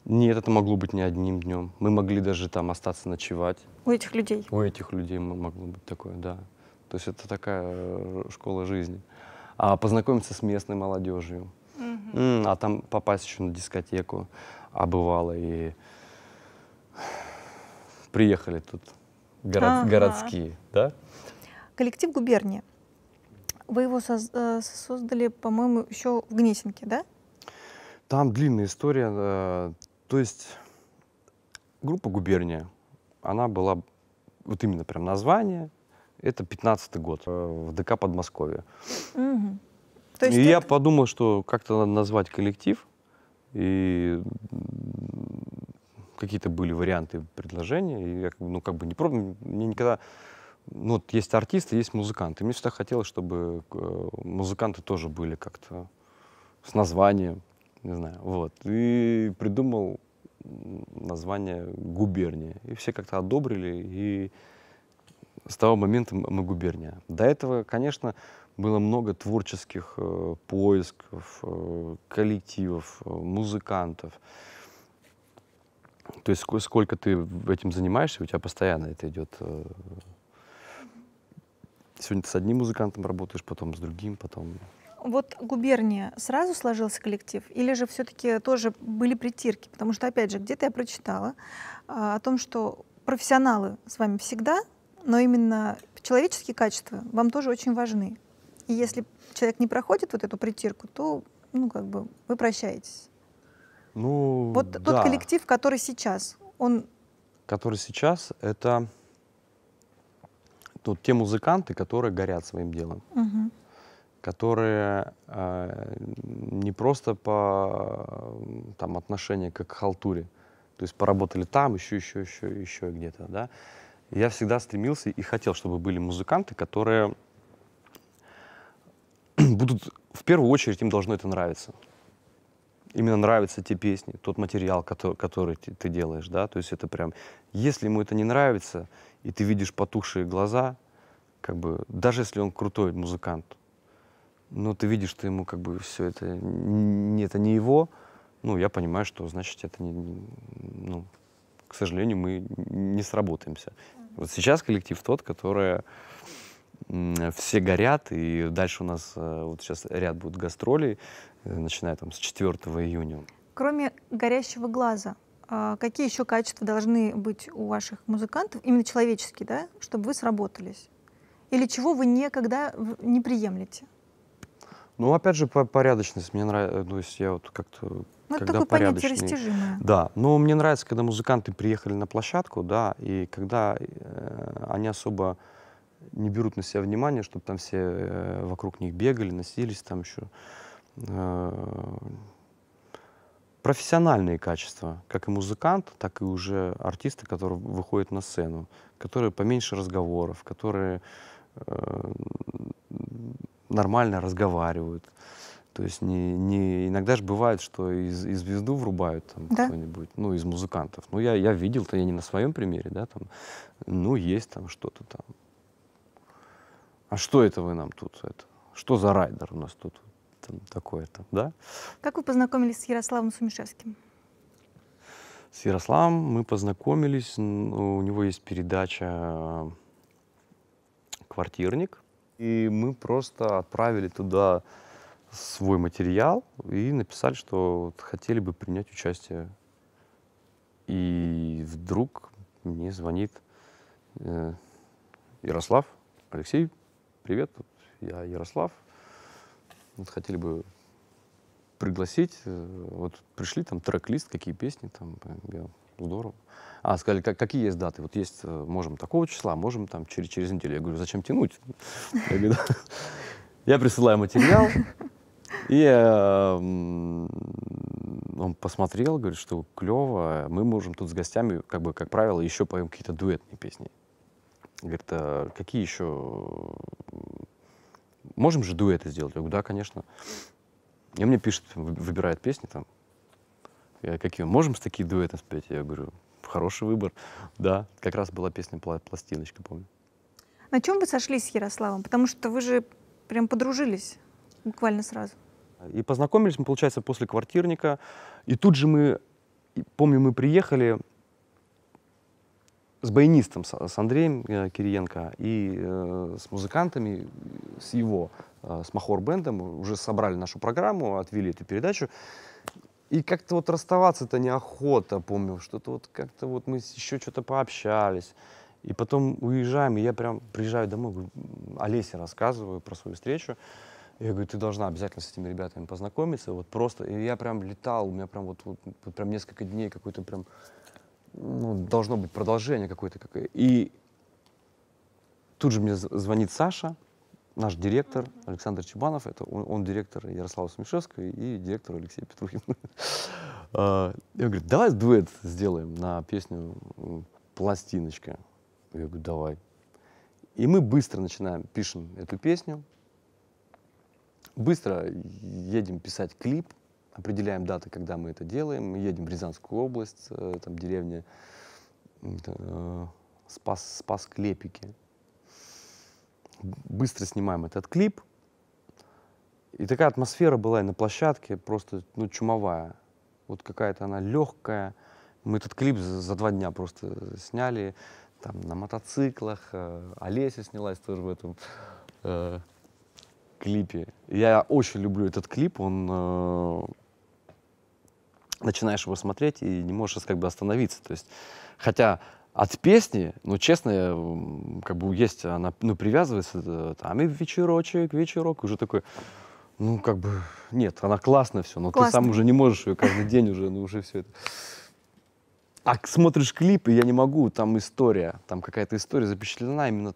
нет, это могло быть не одним днем. Мы могли даже там остаться ночевать. У этих людей? У этих людей могло быть такое, да. То есть это такая э, школа жизни а, познакомиться с местной молодежью, Mm -hmm. а там попасть еще на дискотеку, а бывало и приехали тут город, ага. городские, да? Коллектив «Губерния». Вы его соз э, создали, по-моему, еще в Гнесинке, да? Там длинная история. Э, то есть группа «Губерния», она была вот именно прям название – это 15-й год э, в ДК Подмосковья. Угу. и это... я подумал, что как-то надо назвать коллектив. И какие-то были варианты предложения. И я, ну, как бы не пробовал. Мне никогда... Ну, вот есть артисты, есть музыканты. мне всегда хотелось, чтобы э, музыканты тоже были как-то с названием, не знаю, вот. И придумал название «Губерния». И все как-то одобрили, и с того момента мы губерния. До этого, конечно, было много творческих э, поисков, э, коллективов, э, музыкантов. То есть сколько, сколько ты этим занимаешься, у тебя постоянно это идет. Э, сегодня ты с одним музыкантом работаешь, потом с другим, потом... Вот губерния, сразу сложился коллектив? Или же все-таки тоже были притирки? Потому что, опять же, где-то я прочитала а, о том, что профессионалы с вами всегда, но именно человеческие качества вам тоже очень важны. И если человек не проходит вот эту притирку, то, ну, как бы, вы прощаетесь. Ну, вот да. тот коллектив, который сейчас, он... Который сейчас, это тут те музыканты, которые горят своим делом. Угу которые э, не просто по там, отношению как к халтуре, то есть поработали там, еще, еще, еще, еще где-то, да, я всегда стремился и хотел, чтобы были музыканты, которые будут, в первую очередь, им должно это нравиться. Именно нравятся те песни, тот материал, который, который ты, ты делаешь, да, то есть это прям, если ему это не нравится, и ты видишь потухшие глаза, как бы, даже если он крутой музыкант, но ты видишь, что ему как бы все это, не, это не его, ну, я понимаю, что, значит, это не, ну, к сожалению, мы не сработаемся. Вот сейчас коллектив тот, который все горят, и дальше у нас э, вот сейчас ряд будет гастролей, э, начиная там с 4 июня. Кроме горящего глаза, а, какие еще качества должны быть у ваших музыкантов, именно человеческие, да, чтобы вы сработались? Или чего вы никогда не приемлете? Ну, опять же, порядочность. Мне нравится, э, то есть я вот как-то ну, когда такое порядочный. понятие растяжимое. Да, но мне нравится, когда музыканты приехали на площадку, да, и когда э, они особо не берут на себя внимание, чтобы там все э, вокруг них бегали, носились там еще. Э, профессиональные качества, как и музыкант, так и уже артисты, которые выходят на сцену, которые поменьше разговоров, которые э, нормально разговаривают. То есть не, не иногда же бывает, что из, из звезду врубают там да? кто-нибудь, ну, из музыкантов. Ну, я, я видел-то, я не на своем примере, да, там, ну, есть там что-то там. А что это вы нам тут, это, что за райдер у нас тут там, такое-то, да? Как вы познакомились с Ярославом Сумишевским? С Ярославом мы познакомились, у него есть передача э, «Квартирник», и мы просто отправили туда свой материал и написали, что вот хотели бы принять участие. И вдруг мне звонит э, Ярослав. Алексей, привет, я Ярослав. Вот хотели бы пригласить. Э, вот пришли там трек-лист, какие песни там. здорово. А, сказали, как, какие есть даты? Вот есть, э, можем такого числа, можем там через, через неделю. Я говорю, зачем тянуть? Я присылаю материал, и э, он посмотрел, говорит, что клево, мы можем тут с гостями, как бы, как правило, еще поем какие-то дуэтные песни. Говорит, а какие еще... Можем же дуэты сделать? Я говорю, да, конечно. И мне пишет, выбирает песни там. Я, какие? Можем с такие дуэты спеть? Я говорю, хороший выбор. Да, как раз была песня «Пластиночка», помню. На чем вы сошлись с Ярославом? Потому что вы же прям подружились буквально сразу. И познакомились мы, получается, после квартирника. И тут же мы, помню, мы приехали с баянистом, с Андреем э, Кириенко и э, с музыкантами, с его, э, с Махор-бендом уже собрали нашу программу, отвели эту передачу. И как-то вот расставаться-то неохота, помню, что-то вот как-то вот мы еще что-то пообщались. И потом уезжаем, и я прям приезжаю домой, Олесе рассказываю про свою встречу. Я говорю, ты должна обязательно с этими ребятами познакомиться. Вот просто, и я прям летал, у меня прям вот, вот прям несколько дней какой-то прям, ну, должно быть продолжение какое-то. Какое и тут же мне звонит Саша, наш директор Александр Чебанов, это он, он директор Ярослава Сумишевского и директор Алексей Петрухин. А, я говорю, давай дуэт сделаем на песню «Пластиночка». Я говорю, давай. И мы быстро начинаем, пишем эту песню, быстро едем писать клип, определяем даты, когда мы это делаем, едем в Рязанскую область, э, там деревня э, Спас, Спас Клепики. Быстро снимаем этот клип. И такая атмосфера была и на площадке, просто ну, чумовая. Вот какая-то она легкая. Мы этот клип за, за два дня просто сняли. Там на мотоциклах. Э, Олеся снялась тоже в этом клипе. Я очень люблю этот клип, он э, начинаешь его смотреть и не можешь как бы остановиться. То есть, хотя от песни, ну, честно, как бы есть, она, ну, привязывается, э, там и вечерочек, вечерок, уже такой, ну, как бы, нет, она классная все, но Классно. ты сам уже не можешь ее каждый день уже, ну, уже все это. А смотришь клип, и я не могу, там история, там какая-то история запечатлена именно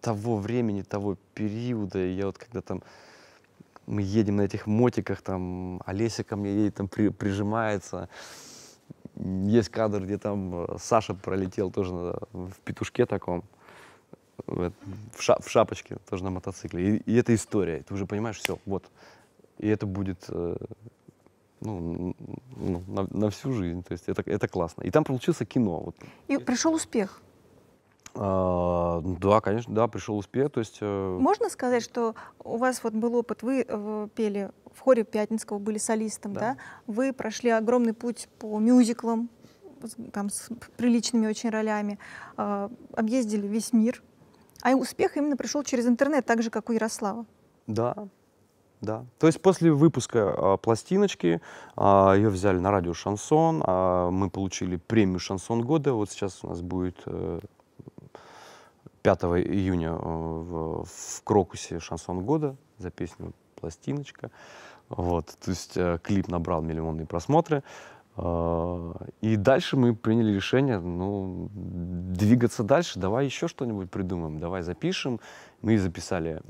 того времени, того периода. И я вот когда там мы едем на этих мотиках, там Олеся ко мне едет, там при, прижимается. Есть кадр, где там э, Саша пролетел тоже в петушке таком, в, ша, в шапочке, тоже на мотоцикле. И, и это история. ты уже понимаешь, все, вот. И это будет э, ну, ну, на, на всю жизнь. То есть это, это классно. И там получился кино. Вот. И пришел успех. А, ну да, конечно, да, пришел успех. То есть, э, Можно сказать, что у вас вот был опыт, вы э, пели в хоре Пятницкого, были солистом, да? да? Вы прошли огромный путь по мюзиклам, там с приличными очень ролями, а, объездили весь мир. А успех именно пришел через интернет, так же, как у Ярослава. Да, да. То есть после выпуска э, пластиночки э, ее взяли на радио «Шансон», э, мы получили премию «Шансон года». Вот сейчас у нас будет э, 5 июня э, в, в Крокусе «Шансон года» за песню «Пластиночка». Вот, то есть э, клип набрал миллионные просмотры. Э, и дальше мы приняли решение, ну, двигаться дальше, давай еще что-нибудь придумаем, давай запишем. Мы записали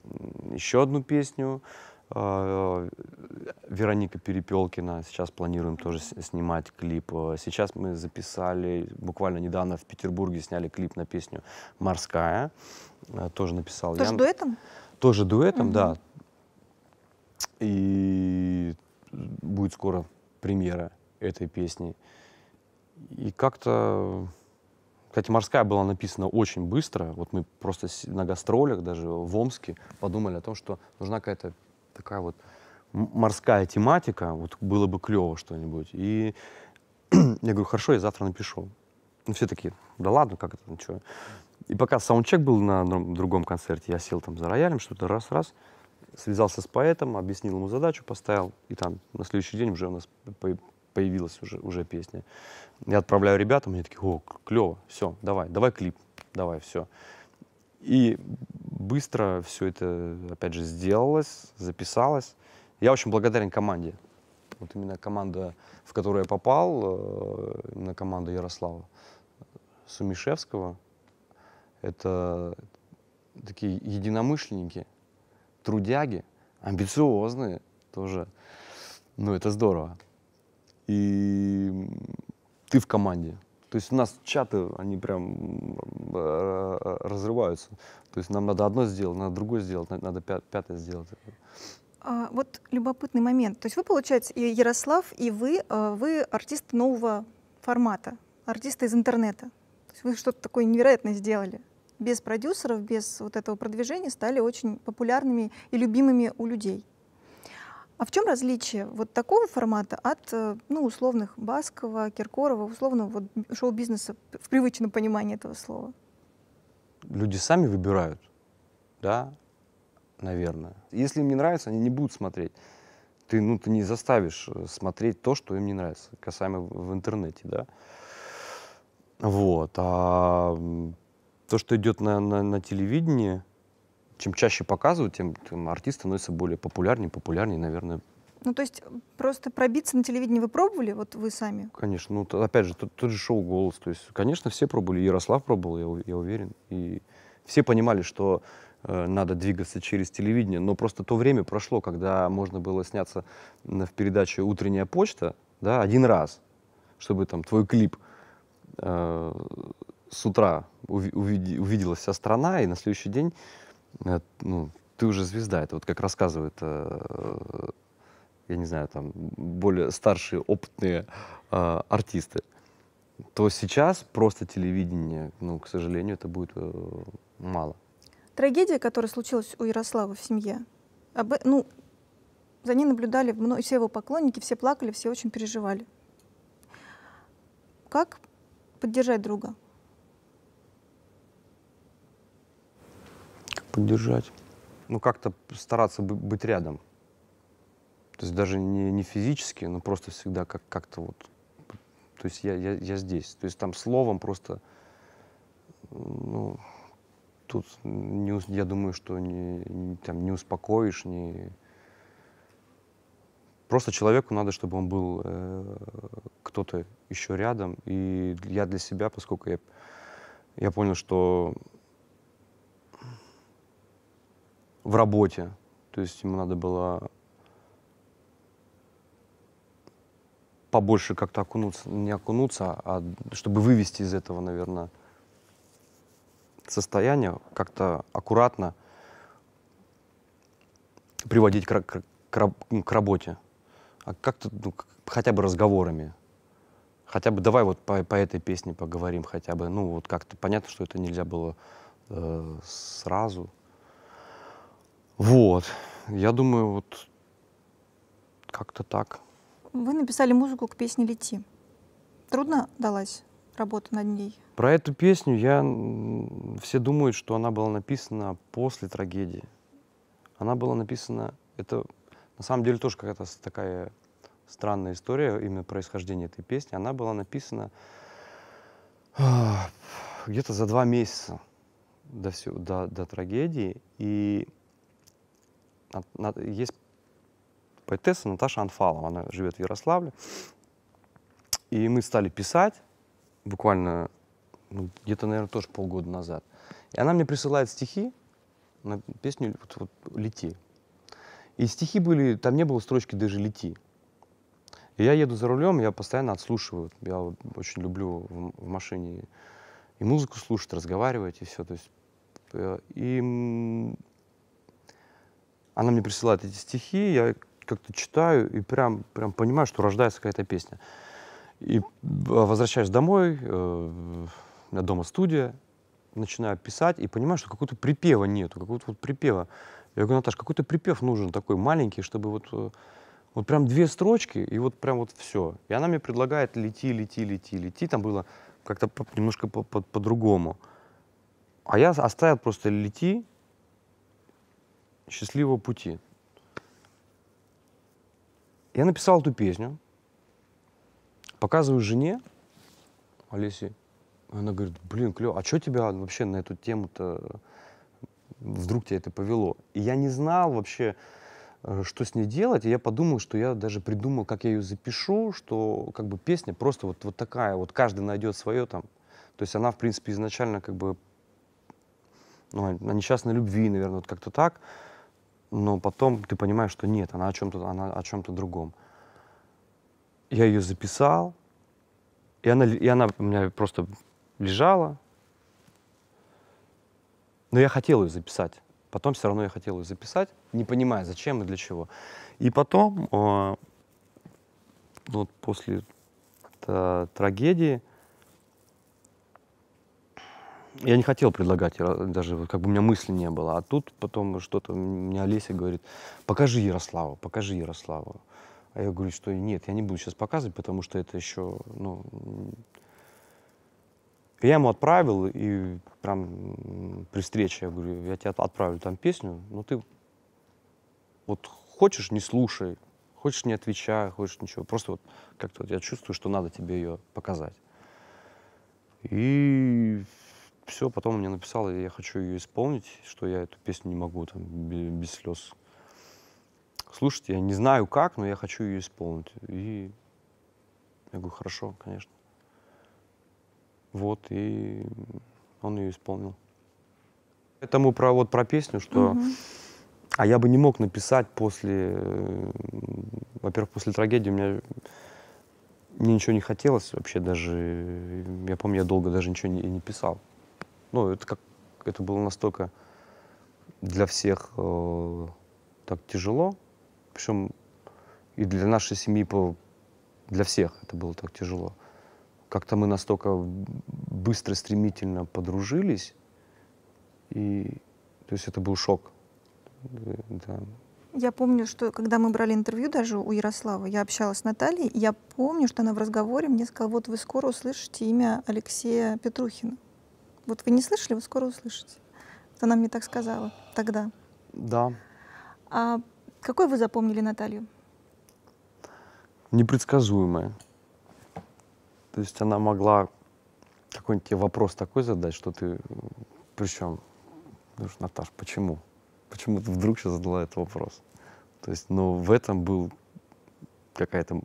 еще одну песню, а, э, Вероника Перепелкина. Сейчас планируем тоже снимать клип. Э, сейчас мы записали, буквально недавно в Петербурге сняли клип на песню «Морская». Э, тоже написал тоже я. Тоже дуэтом? Тоже дуэтом, угу. да. И будет скоро премьера этой песни. И как-то... Кстати, «Морская» была написана очень быстро. Вот мы просто на гастролях, даже в Омске, подумали о том, что нужна какая-то такая вот морская тематика, вот было бы клево что-нибудь. И я говорю, хорошо, я завтра напишу. Ну, все такие, да ладно, как это, ничего. И пока саундчек был на другом концерте, я сел там за роялем, что-то раз-раз, связался с поэтом, объяснил ему задачу, поставил, и там на следующий день уже у нас появилась уже, уже песня. Я отправляю ребятам, они такие, о, клево, все, давай, давай клип, давай, все. И быстро все это, опять же, сделалось, записалось. Я очень благодарен команде. Вот именно команда, в которую я попал, э, именно команда Ярослава Сумишевского, это такие единомышленники, трудяги, амбициозные тоже. Ну, это здорово. И ты в команде. То есть у нас чаты, они прям э, э, разрываются. То есть нам надо одно сделать, надо другое сделать, надо пятое сделать. А, вот любопытный момент. То есть вы, получается, и Ярослав, и вы, э, вы артист нового формата, артисты из интернета. То есть вы что-то такое невероятное сделали. Без продюсеров, без вот этого продвижения стали очень популярными и любимыми у людей. А в чем различие вот такого формата от э, ну, условных Баскова, Киркорова, условного вот шоу-бизнеса в привычном понимании этого слова? Люди сами выбирают, да, наверное. Если им не нравится, они не будут смотреть. Ты, ну, ты не заставишь э, смотреть то, что им не нравится, касаемо в интернете, да. Вот. А то, что идет на, на, на телевидении, чем чаще показывают, тем, тем артист становится более популярнее, популярнее, наверное. Ну, то есть э, просто пробиться на телевидении вы пробовали, вот вы сами? Конечно. Ну, то, опять же, тот, тот же шоу «Голос». То есть, конечно, все пробовали. Ярослав пробовал, я, я уверен. И все понимали, что э, надо двигаться через телевидение. Но просто то время прошло, когда можно было сняться в передаче «Утренняя почта», да, один раз, чтобы там твой клип э, с утра увидела вся страна, и на следующий день Э, ну, ты уже звезда. Это вот как рассказывают, э, я не знаю, там, более старшие, опытные э, артисты. То сейчас просто телевидение, ну, к сожалению, это будет мало. Трагедия, которая случилась у Ярослава в семье, об, ну, за ней наблюдали мно... все его поклонники, все плакали, все очень переживали. Как поддержать друга? поддержать. Ну, как-то стараться быть рядом. То есть даже не, не физически, но просто всегда как- как-то вот... То есть я, я, я здесь. То есть там словом просто... Ну, тут не, я думаю, что не, не, там, не успокоишь, не... Просто человеку надо, чтобы он был э, кто-то еще рядом. И я для себя, поскольку я, я понял, что в работе. То есть ему надо было побольше как-то окунуться, не окунуться, а чтобы вывести из этого, наверное, состояния, как-то аккуратно приводить к, к, ну, к, работе. А как-то ну, хотя бы разговорами. Хотя бы давай вот по, по этой песне поговорим хотя бы. Ну вот как-то понятно, что это нельзя было э, сразу. Вот. Я думаю, вот как-то так. Вы написали музыку к песне «Лети». Трудно далась работа над ней? Про эту песню я... Все думают, что она была написана после трагедии. Она была написана... Это на самом деле тоже какая-то такая странная история, именно происхождения этой песни. Она была написана а, где-то за два месяца до, все, до, до трагедии. И есть поэтесса Наташа Анфалова, она живет в Ярославле. И мы стали писать буквально ну, где-то, наверное, тоже полгода назад. И она мне присылает стихи на песню вот, вот, «Лети». И стихи были, там не было строчки даже «Лети». И я еду за рулем, я постоянно отслушиваю. Я очень люблю в, в машине и музыку слушать, разговаривать, и все. То есть, э, и она мне присылает эти стихи, я как-то читаю и прям, прям понимаю, что рождается какая-то песня. И э, возвращаюсь домой, э, у меня дома студия, начинаю писать и понимаю, что какого-то припева нету, какого-то вот припева. Я говорю, Наташа, какой-то припев нужен такой маленький, чтобы вот, э, вот прям две строчки и вот прям вот все. И она мне предлагает лети, лети, лети, лети. Там было как-то немножко по-другому. По по, а я оставил просто лети, счастливого пути. Я написал эту песню, показываю жене, Олесе, она говорит, блин, клево, а что тебя вообще на эту тему-то, вдруг тебя это повело? И я не знал вообще, э, что с ней делать, и я подумал, что я даже придумал, как я ее запишу, что как бы песня просто вот, вот такая, вот каждый найдет свое там. То есть она, в принципе, изначально как бы, ну, о несчастной любви, наверное, вот как-то так но потом ты понимаешь, что нет, она о чем-то, она о чем-то другом. Я ее записал, и она, и она у меня просто лежала. Но я хотел ее записать. Потом все равно я хотел ее записать, не понимая, зачем и для чего. И потом, э, вот после э, трагедии, я не хотел предлагать, даже как бы у меня мысли не было. А тут потом что-то мне Олеся говорит, покажи Ярославу, покажи Ярославу. А я говорю, что нет, я не буду сейчас показывать, потому что это еще, ну... я ему отправил, и прям при встрече я говорю, я тебе отправлю там песню, но ты вот хочешь, не слушай, хочешь, не отвечай, хочешь, ничего. Просто вот как-то вот я чувствую, что надо тебе ее показать. И все, потом мне написала, я хочу ее исполнить, что я эту песню не могу там без слез слушать. Я не знаю как, но я хочу ее исполнить. И я говорю, хорошо, конечно. Вот, и он ее исполнил. Этому про, вот, про песню, что... Угу. А я бы не мог написать после... Э, во-первых, после трагедии у меня... Мне ничего не хотелось вообще даже... Я помню, я долго даже ничего не, не писал ну, это как это было настолько для всех э, так тяжело, причем и для нашей семьи, по, для всех это было так тяжело. Как-то мы настолько быстро, стремительно подружились, и то есть это был шок. Да. Я помню, что когда мы брали интервью даже у Ярослава, я общалась с Натальей, и я помню, что она в разговоре мне сказала, вот вы скоро услышите имя Алексея Петрухина. Вот вы не слышали, вы скоро услышите. она мне так сказала тогда. Да. А какой вы запомнили Наталью? Непредсказуемая. То есть она могла какой-нибудь тебе вопрос такой задать, что ты... Причем, ну Наташ, почему? Почему ты вдруг сейчас задала этот вопрос? То есть, но в этом был какая-то...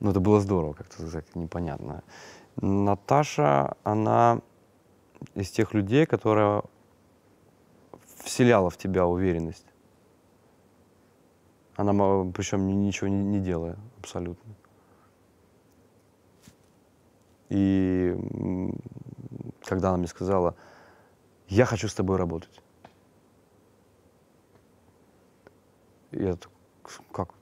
Ну, это было здорово, как-то сказать непонятно. Наташа, она из тех людей, которая вселяла в тебя уверенность. Она, причем ничего не, не делая абсолютно. И когда она мне сказала, я хочу с тобой работать. Я так, как?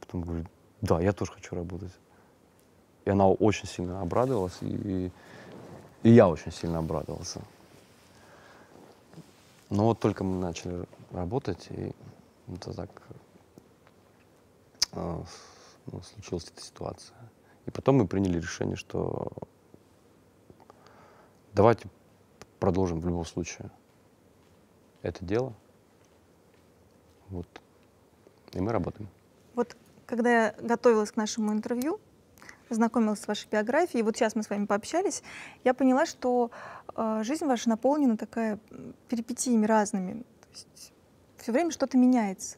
Потом говорю, да, я тоже хочу работать. И она очень сильно обрадовалась, и, и я очень сильно обрадовался. Но вот только мы начали работать, и это так э, ну, случилась эта ситуация. И потом мы приняли решение, что давайте продолжим в любом случае это дело. Вот. И мы работаем. Вот когда я готовилась к нашему интервью, Знакомилась с вашей биографией, и вот сейчас мы с вами пообщались, я поняла, что э, жизнь ваша наполнена такая перипетиями разными. все время что-то меняется.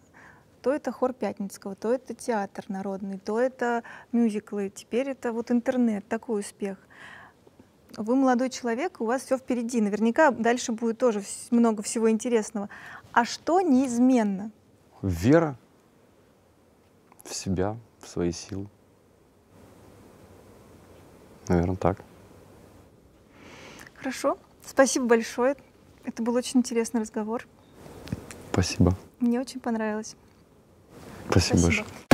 То это хор Пятницкого, то это театр народный, то это мюзиклы, теперь это вот интернет, такой успех. Вы молодой человек, у вас все впереди, наверняка дальше будет тоже много всего интересного. А что неизменно? Вера в себя, в свои силы. Наверное, так. Хорошо. Спасибо большое. Это был очень интересный разговор. Спасибо. Мне очень понравилось. Спасибо, Спасибо. большое.